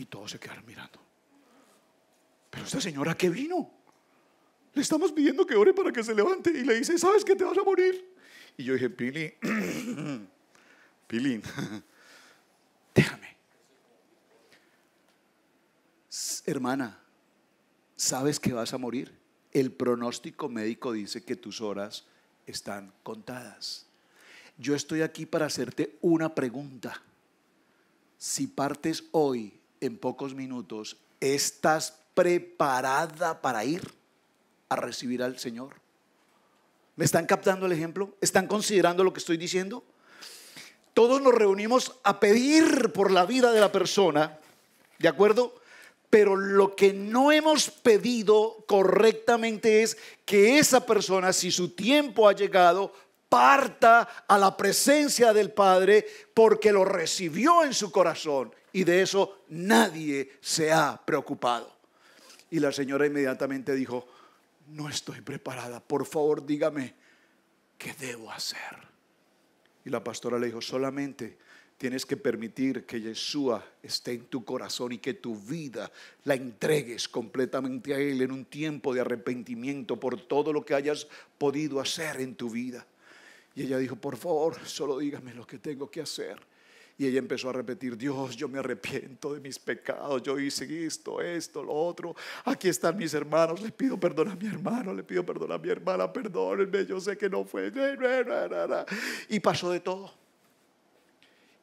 Y todos se quedaron mirando. Pero esta señora que vino, le estamos pidiendo que ore para que se levante y le dice, ¿sabes que te vas a morir? Y yo dije, Pili, Pili déjame. Hermana, ¿sabes que vas a morir? El pronóstico médico dice que tus horas están contadas. Yo estoy aquí para hacerte una pregunta. Si partes hoy en pocos minutos, ¿estás preparada para ir a recibir al Señor? ¿Me están captando el ejemplo? ¿Están considerando lo que estoy diciendo? Todos nos reunimos a pedir por la vida de la persona, ¿de acuerdo? Pero lo que no hemos pedido correctamente es que esa persona, si su tiempo ha llegado, parta a la presencia del Padre porque lo recibió en su corazón y de eso nadie se ha preocupado. Y la señora inmediatamente dijo, no estoy preparada, por favor dígame qué debo hacer. Y la pastora le dijo, solamente tienes que permitir que Yeshua esté en tu corazón y que tu vida la entregues completamente a Él en un tiempo de arrepentimiento por todo lo que hayas podido hacer en tu vida. Y ella dijo, por favor, solo dígame lo que tengo que hacer. Y ella empezó a repetir, Dios, yo me arrepiento de mis pecados, yo hice esto, esto, lo otro, aquí están mis hermanos, Les pido perdón a mi hermano, le pido perdón a mi hermana, perdónenme, yo sé que no fue. Y pasó de todo.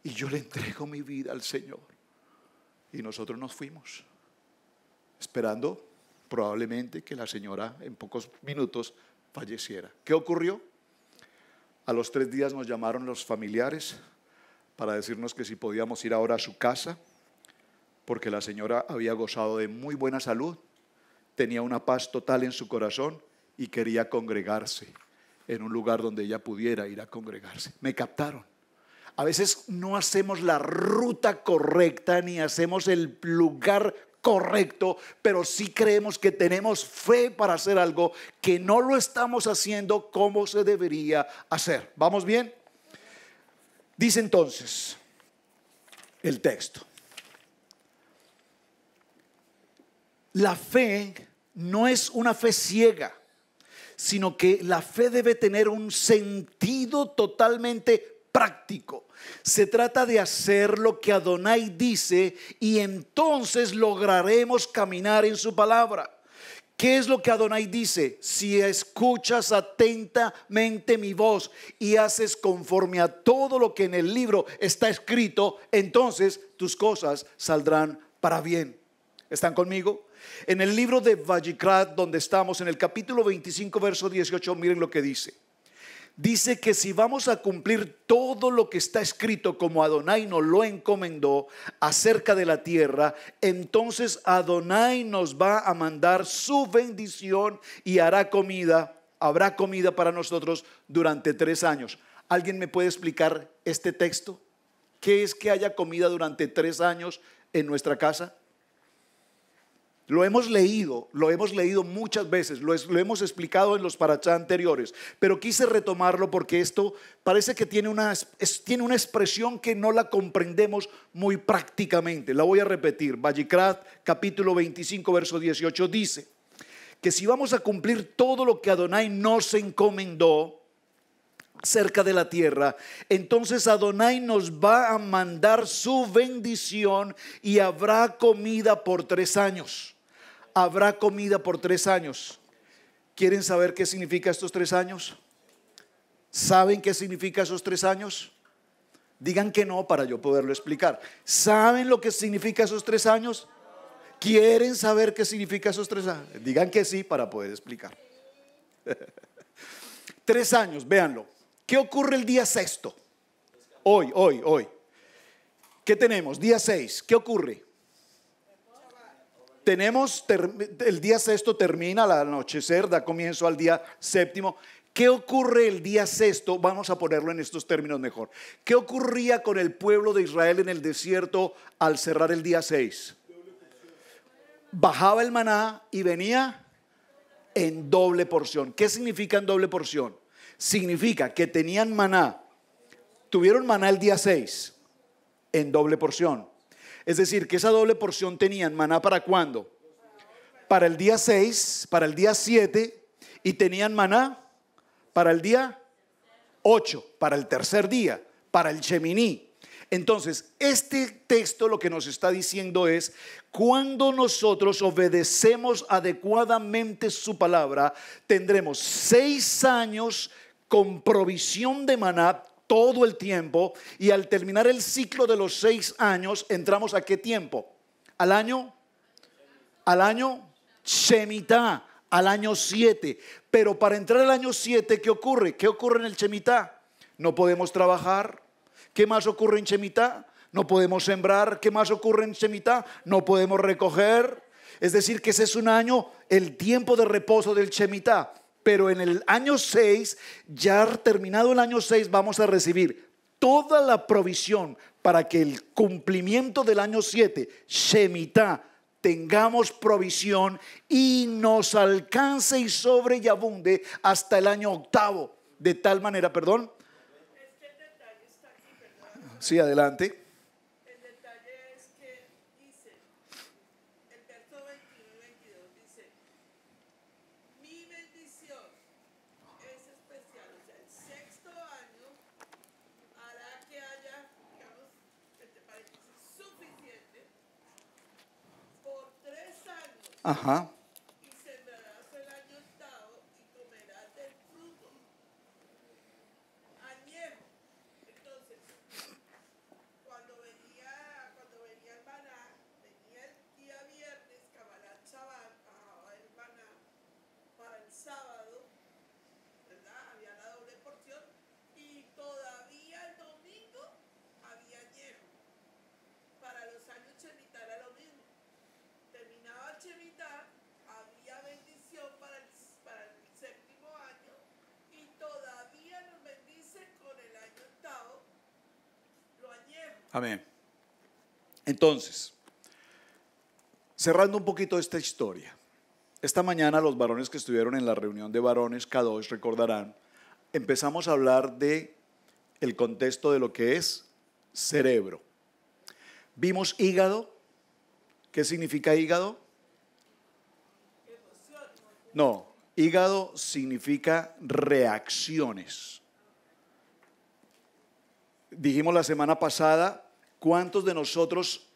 Y yo le entrego mi vida al Señor. Y nosotros nos fuimos, esperando probablemente que la señora en pocos minutos falleciera. ¿Qué ocurrió? A los tres días nos llamaron los familiares para decirnos que si podíamos ir ahora a su casa, porque la señora había gozado de muy buena salud, tenía una paz total en su corazón y quería congregarse en un lugar donde ella pudiera ir a congregarse. Me captaron. A veces no hacemos la ruta correcta ni hacemos el lugar correcto, pero sí creemos que tenemos fe para hacer algo que no lo estamos haciendo como se debería hacer. ¿Vamos bien? Dice entonces el texto. La fe no es una fe ciega, sino que la fe debe tener un sentido totalmente práctico. Se trata de hacer lo que Adonai dice y entonces lograremos caminar en su palabra. ¿Qué es lo que Adonai dice? Si escuchas atentamente mi voz y haces conforme a todo lo que en el libro está escrito, entonces tus cosas saldrán para bien. ¿Están conmigo? En el libro de Vallicrat donde estamos, en el capítulo 25, verso 18, miren lo que dice dice que si vamos a cumplir todo lo que está escrito como Adonai nos lo encomendó acerca de la tierra, entonces Adonai nos va a mandar su bendición y hará comida, habrá comida para nosotros durante tres años. ¿Alguien me puede explicar este texto? ¿Qué es que haya comida durante tres años en nuestra casa? Lo hemos leído, lo hemos leído muchas veces, lo, hemos explicado en los parachá anteriores, pero quise retomarlo porque esto parece que tiene una, tiene una expresión que no la comprendemos muy prácticamente. La voy a repetir. Vallicrat, capítulo 25, verso 18, dice que si vamos a cumplir todo lo que Adonai nos encomendó cerca de la tierra, entonces Adonai nos va a mandar su bendición y habrá comida por tres años habrá comida por tres años. ¿Quieren saber qué significa estos tres años? ¿Saben qué significa esos tres años? Digan que no para yo poderlo explicar. ¿Saben lo que significa esos tres años? ¿Quieren saber qué significa esos tres años? Digan que sí para poder explicar. tres años, véanlo. ¿Qué ocurre el día sexto? Hoy, hoy, hoy. ¿Qué tenemos? Día seis, ¿Qué ocurre? tenemos, el día sexto termina al anochecer, da comienzo al día séptimo. ¿Qué ocurre el día sexto? Vamos a ponerlo en estos términos mejor. ¿Qué ocurría con el pueblo de Israel en el desierto al cerrar el día seis? Bajaba el maná y venía en doble porción. ¿Qué significa en doble porción? Significa que tenían maná, tuvieron maná el día seis en doble porción es decir, que esa doble porción tenían maná para cuándo? Para el día 6, para el día 7 y tenían maná para el día 8, para el tercer día, para el Cheminí. Entonces, este texto lo que nos está diciendo es, cuando nosotros obedecemos adecuadamente su palabra, tendremos seis años con provisión de maná todo el tiempo y al terminar el ciclo de los seis años entramos a qué tiempo? Al año, al año chemitá, al año siete. Pero para entrar al año siete ¿qué ocurre? ¿Qué ocurre en el chemitá No podemos trabajar. ¿Qué más ocurre en Chemita? No podemos sembrar. ¿Qué más ocurre en chemitá? No podemos recoger. Es decir, que ese es un año, el tiempo de reposo del chemitá pero en el año 6, ya terminado el año 6, vamos a recibir toda la provisión para que el cumplimiento del año 7, Shemitah, tengamos provisión y nos alcance y sobre y abunde hasta el año octavo. De tal manera, perdón. Sí, adelante. Aham. Amén. Entonces, cerrando un poquito esta historia. Esta mañana los varones que estuvieron en la reunión de varones cada dos recordarán, empezamos a hablar de el contexto de lo que es cerebro. Vimos hígado. ¿Qué significa hígado? No, hígado significa reacciones. Dijimos la semana pasada ¿Cuántos de nosotros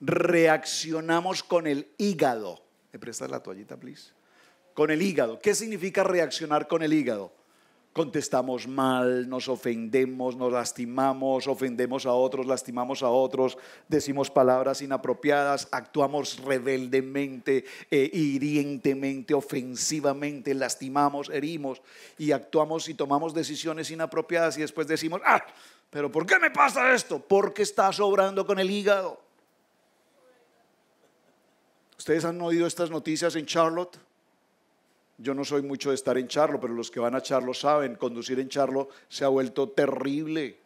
reaccionamos con el hígado? ¿Me prestas la toallita, please? Con el hígado. ¿Qué significa reaccionar con el hígado? Contestamos mal, nos ofendemos, nos lastimamos, ofendemos a otros, lastimamos a otros, decimos palabras inapropiadas, actuamos rebeldemente, eh, hirientemente, ofensivamente, lastimamos, herimos y actuamos y tomamos decisiones inapropiadas y después decimos, ah, ¿Pero por qué me pasa esto? Porque está sobrando con el hígado. ¿Ustedes han oído estas noticias en Charlotte? Yo no soy mucho de estar en Charlotte, pero los que van a Charlotte saben, conducir en Charlotte se ha vuelto terrible.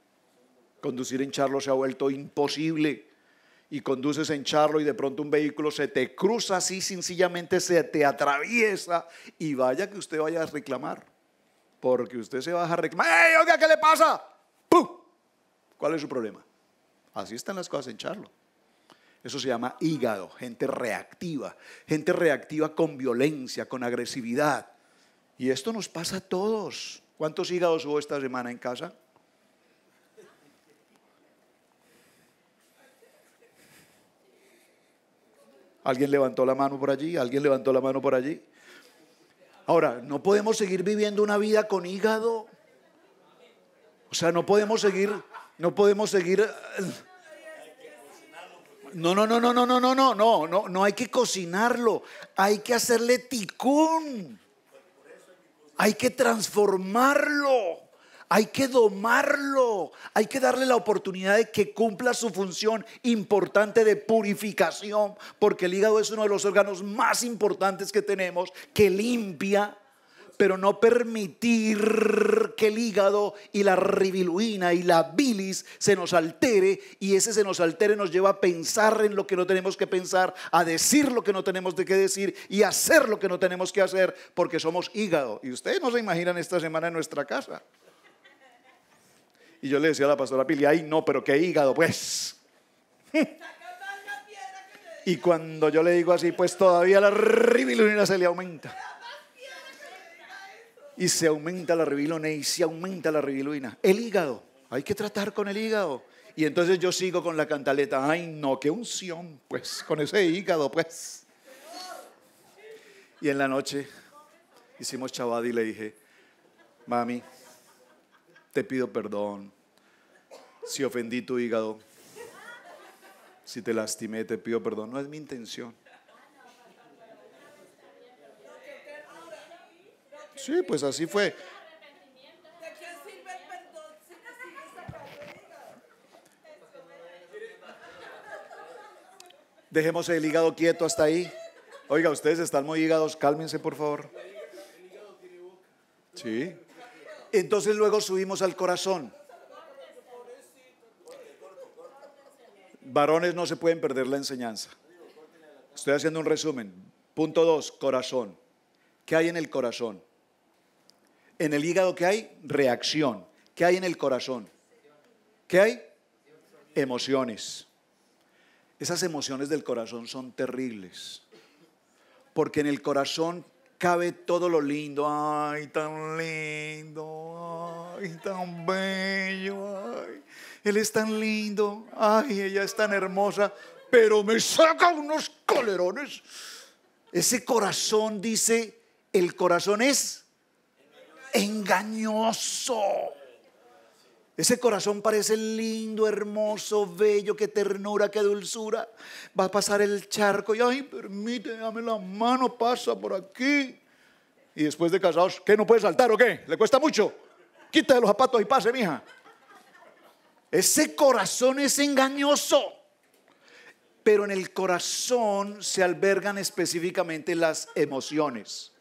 Conducir en Charlotte se ha vuelto imposible. Y conduces en Charlotte y de pronto un vehículo se te cruza así, sencillamente se te atraviesa y vaya que usted vaya a reclamar. Porque usted se va a reclamar. ¡Ey, oiga, qué le pasa! ¡Pum! ¿Cuál es su problema? Así están las cosas en Charlo. Eso se llama hígado, gente reactiva, gente reactiva con violencia, con agresividad. Y esto nos pasa a todos. ¿Cuántos hígados hubo esta semana en casa? ¿Alguien levantó la mano por allí? ¿Alguien levantó la mano por allí? Ahora, no podemos seguir viviendo una vida con hígado. O sea, no podemos seguir no podemos seguir... No, no, no, no, no, no, no, no, no, no, no hay que cocinarlo. Hay que hacerle ticún. Hay que transformarlo. Hay que domarlo. Hay que darle la oportunidad de que cumpla su función importante de purificación, porque el hígado es uno de los órganos más importantes que tenemos, que limpia, pero no permitir que el hígado y la ribiluina y la bilis se nos altere y ese se nos altere nos lleva a pensar en lo que no tenemos que pensar, a decir lo que no tenemos de qué decir y hacer lo que no tenemos que hacer porque somos hígado. Y ustedes no se imaginan esta semana en nuestra casa. Y yo le decía a la pastora Pili, ay no, pero qué hígado pues. Y cuando yo le digo así, pues todavía la ribiluina se le aumenta. Y se aumenta la revilona y se aumenta la reviluina, El hígado, hay que tratar con el hígado. Y entonces yo sigo con la cantaleta. Ay, no, qué unción, pues, con ese hígado, pues. Y en la noche hicimos chavada y le dije, mami, te pido perdón si ofendí tu hígado, si te lastimé, te pido perdón. No es mi intención. Sí, pues así fue. Dejemos el hígado quieto hasta ahí. Oiga, ustedes están muy hígados, cálmense por favor. Sí. Entonces luego subimos al corazón. Varones no se pueden perder la enseñanza. Estoy haciendo un resumen. Punto dos, corazón. ¿Qué hay en el corazón? En el hígado que hay reacción. ¿Qué hay en el corazón? ¿Qué hay? Emociones. Esas emociones del corazón son terribles. Porque en el corazón cabe todo lo lindo. Ay, tan lindo. Ay, tan bello. Ay, él es tan lindo. Ay, ella es tan hermosa. Pero me saca unos colerones. Ese corazón dice, el corazón es engañoso. Ese corazón parece lindo, hermoso, bello, qué ternura, qué dulzura. Va a pasar el charco y, ay, permíteme, dame la mano, pasa por aquí. Y después de casados, ¿qué? ¿No puede saltar o qué? ¿Le cuesta mucho? Quítale los zapatos y pase, mija. Ese corazón es engañoso. Pero en el corazón se albergan específicamente las emociones.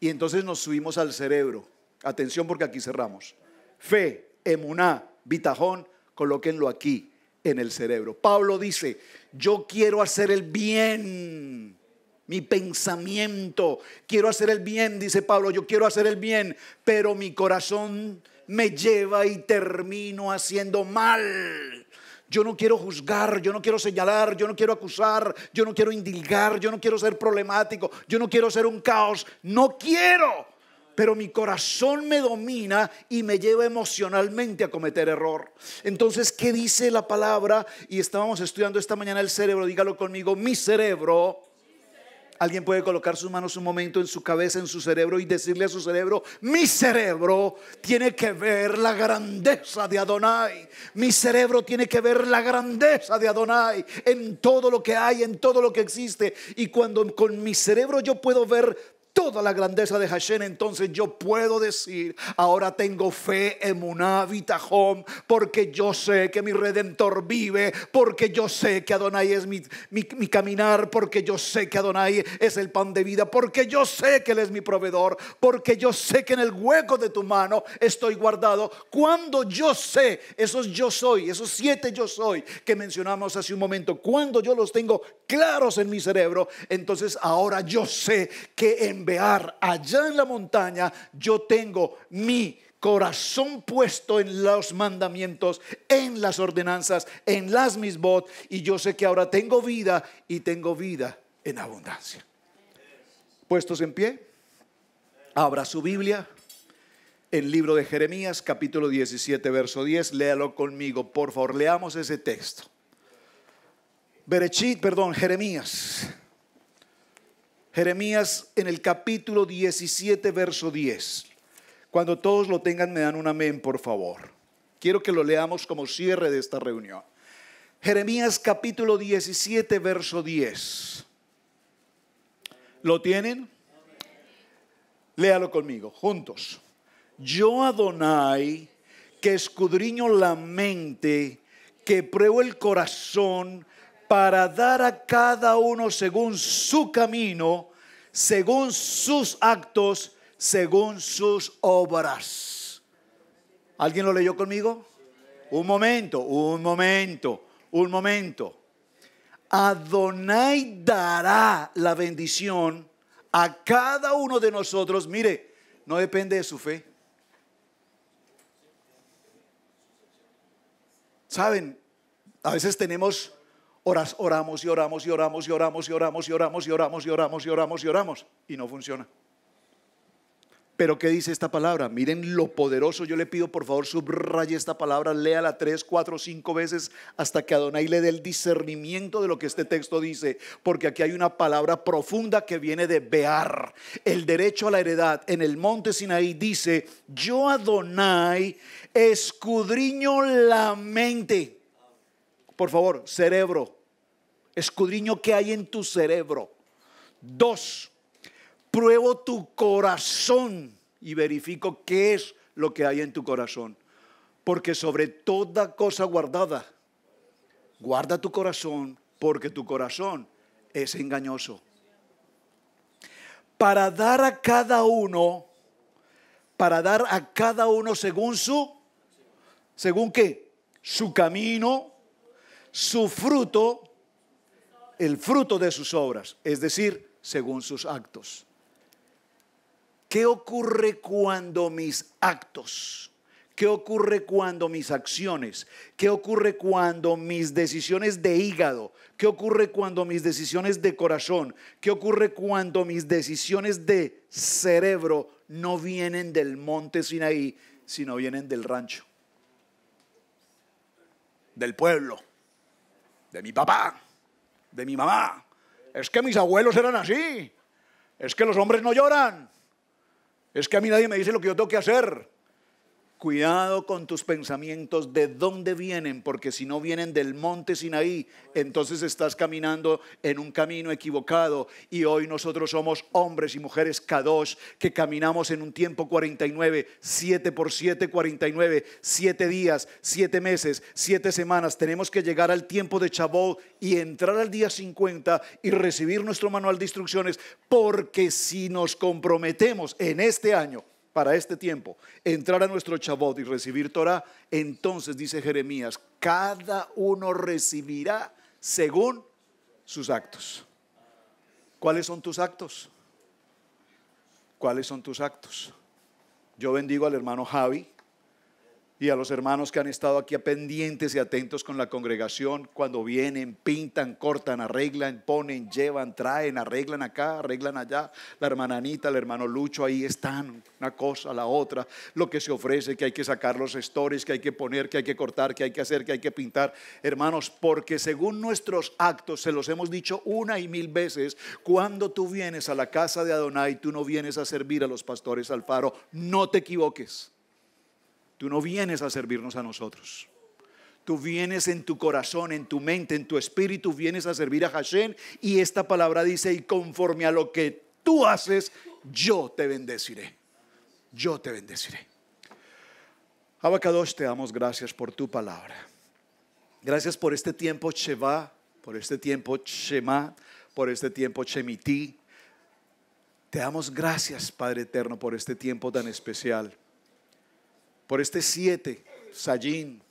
Y entonces nos subimos al cerebro. Atención porque aquí cerramos. Fe, emuná, vitajón colóquenlo aquí, en el cerebro. Pablo dice, yo quiero hacer el bien. Mi pensamiento, quiero hacer el bien, dice Pablo, yo quiero hacer el bien, pero mi corazón me lleva y termino haciendo mal. Yo no quiero juzgar, yo no quiero señalar, yo no quiero acusar, yo no quiero indilgar, yo no quiero ser problemático, yo no quiero ser un caos, no quiero pero mi corazón me domina y me lleva emocionalmente a cometer error. Entonces, ¿qué dice la palabra? Y estábamos estudiando esta mañana el cerebro, dígalo conmigo, mi cerebro. Alguien puede colocar sus manos un momento en su cabeza, en su cerebro y decirle a su cerebro, mi cerebro tiene que ver la grandeza de Adonai. Mi cerebro tiene que ver la grandeza de Adonai en todo lo que hay, en todo lo que existe. Y cuando con mi cerebro yo puedo ver toda la grandeza de Hashem, entonces yo puedo decir, ahora tengo fe en home porque yo sé que mi Redentor vive, porque yo sé que Adonai es mi, caminar, porque yo sé que Adonai es el pan de vida, porque yo sé que Él es mi proveedor, porque yo sé que en el hueco de tu mano estoy guardado. Cuando yo sé, esos yo soy, esos siete yo soy que mencionamos hace un momento, cuando yo los tengo claros en mi cerebro, entonces ahora yo sé que en allá en la montaña, yo tengo mi corazón puesto en los mandamientos, en las ordenanzas, en las misbot, y yo sé que ahora tengo vida y tengo vida en abundancia. Puestos en pie, abra su Biblia, el libro de Jeremías, capítulo 17, verso 10, léalo conmigo, por favor, leamos ese texto. Berechit, perdón, Jeremías Jeremías en el capítulo 17, verso 10. Cuando todos lo tengan, me dan un amén, por favor. Quiero que lo leamos como cierre de esta reunión. Jeremías capítulo 17, verso 10. ¿Lo tienen? Léalo conmigo, juntos. Yo, Adonai, que escudriño la mente, que pruebo el corazón, para dar a cada uno según su camino, según sus actos, según sus obras. ¿Alguien lo leyó conmigo? Un momento, un momento, un momento. Adonai dará la bendición a cada uno de nosotros. Mire, no depende de su fe. Saben, a veces tenemos Oras, oramos y oramos y oramos y oramos y oramos y oramos y oramos y oramos y oramos y oramos y no funciona. Pero ¿qué dice esta palabra? Miren lo poderoso. Yo le pido, por favor, subraye esta palabra, léala tres, cuatro, cinco veces hasta que Adonai le dé el discernimiento de lo que este texto dice, porque aquí hay una palabra profunda que viene de Bear. El derecho a la heredad en el monte Sinaí dice, yo Adonai escudriño la mente por favor, cerebro. Escudriño que hay en tu cerebro. Dos, pruebo tu corazón y verifico qué es lo que hay en tu corazón. Porque sobre toda cosa guardada, guarda tu corazón, porque tu corazón es engañoso. Para dar a cada uno, para dar a cada uno según su, según qué, su camino, su fruto, el fruto de sus obras, es decir, según sus actos. ¿Qué ocurre cuando mis actos, qué ocurre cuando mis acciones, qué ocurre cuando mis decisiones de hígado, qué ocurre cuando mis decisiones de corazón, qué ocurre cuando mis decisiones de cerebro no vienen del monte Sinaí, sino vienen del rancho, del pueblo? de mi papá, de mi mamá. Es que mis abuelos eran así. Es que los hombres no lloran. Es que a mí nadie me dice lo que yo tengo que hacer. Cuidado con tus pensamientos de dónde vienen, porque si no vienen del monte Sinaí, entonces estás caminando en un camino equivocado. Y hoy nosotros somos hombres y mujeres k que caminamos en un tiempo 49, 7 por 7, 49, 7 días, 7 meses, 7 semanas. Tenemos que llegar al tiempo de Chabot y entrar al día 50 y recibir nuestro manual de instrucciones, porque si nos comprometemos en este año, para este tiempo, entrar a nuestro Chabot y recibir Torah, entonces dice Jeremías, cada uno recibirá según sus actos. ¿Cuáles son tus actos? ¿Cuáles son tus actos? Yo bendigo al hermano Javi, y a los hermanos que han estado aquí pendientes y atentos con la congregación. Cuando vienen, pintan, cortan, arreglan, ponen, llevan, traen, arreglan acá, arreglan allá. La hermana Anita, el hermano Lucho, ahí están, una cosa, la otra. Lo que se ofrece, que hay que sacar los estores, que hay que poner, que hay que cortar, que hay que hacer, que hay que pintar. Hermanos, porque según nuestros actos, se los hemos dicho una y mil veces, cuando tú vienes a la casa de Adonai, tú no vienes a servir a los pastores al faro, no te equivoques. Tú no vienes a servirnos a nosotros. Tú vienes en tu corazón, en tu mente, en tu espíritu, vienes a servir a Hashem. Y esta palabra dice, y conforme a lo que tú haces, yo te bendeciré. Yo te bendeciré. Abacados, te damos gracias por tu palabra. Gracias por este tiempo Sheva, por este tiempo Shema, por este tiempo chemití Te damos gracias, Padre Eterno, por este tiempo tan especial por este siete, Sayín,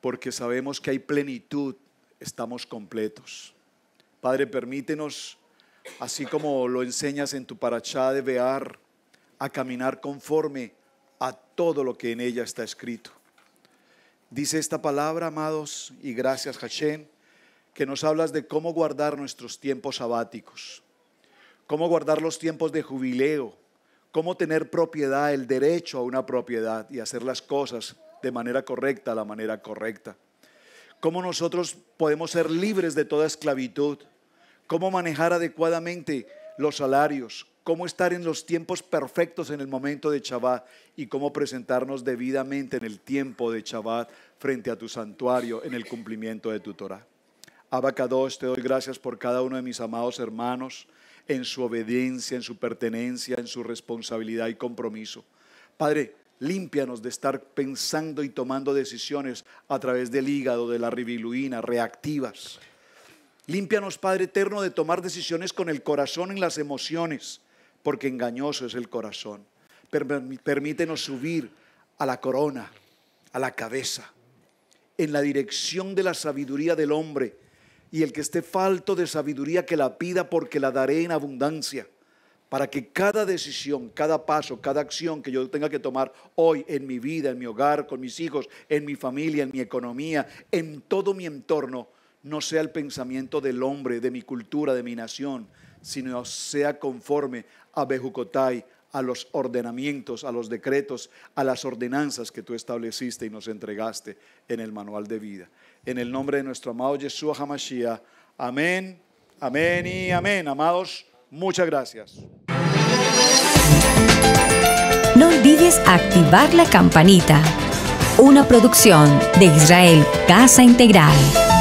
porque sabemos que hay plenitud, estamos completos. Padre, permítenos, así como lo enseñas en tu parachá de Bear, a caminar conforme a todo lo que en ella está escrito. Dice esta palabra, amados, y gracias Hashem, que nos hablas de cómo guardar nuestros tiempos sabáticos, cómo guardar los tiempos de jubileo, cómo tener propiedad, el derecho a una propiedad y hacer las cosas de manera correcta, la manera correcta. Cómo nosotros podemos ser libres de toda esclavitud, cómo manejar adecuadamente los salarios, cómo estar en los tiempos perfectos en el momento de Shabbat y cómo presentarnos debidamente en el tiempo de Shabbat frente a tu santuario en el cumplimiento de tu Torah. Abacados, te doy gracias por cada uno de mis amados hermanos en su obediencia, en su pertenencia, en su responsabilidad y compromiso. Padre, límpianos de estar pensando y tomando decisiones a través del hígado, de la ribiluina, reactivas. Límpianos, Padre eterno, de tomar decisiones con el corazón en las emociones, porque engañoso es el corazón. Permítenos subir a la corona, a la cabeza, en la dirección de la sabiduría del hombre y el que esté falto de sabiduría que la pida porque la daré en abundancia, para que cada decisión, cada paso, cada acción que yo tenga que tomar hoy en mi vida, en mi hogar, con mis hijos, en mi familia, en mi economía, en todo mi entorno, no sea el pensamiento del hombre, de mi cultura, de mi nación, sino sea conforme a Bejucotai, a los ordenamientos, a los decretos, a las ordenanzas que tú estableciste y nos entregaste en el manual de vida en el nombre de nuestro amado Yeshua Hamashiach. Amén, amén y amén. Amados, muchas gracias. No olvides activar la campanita. Una producción de Israel Casa Integral.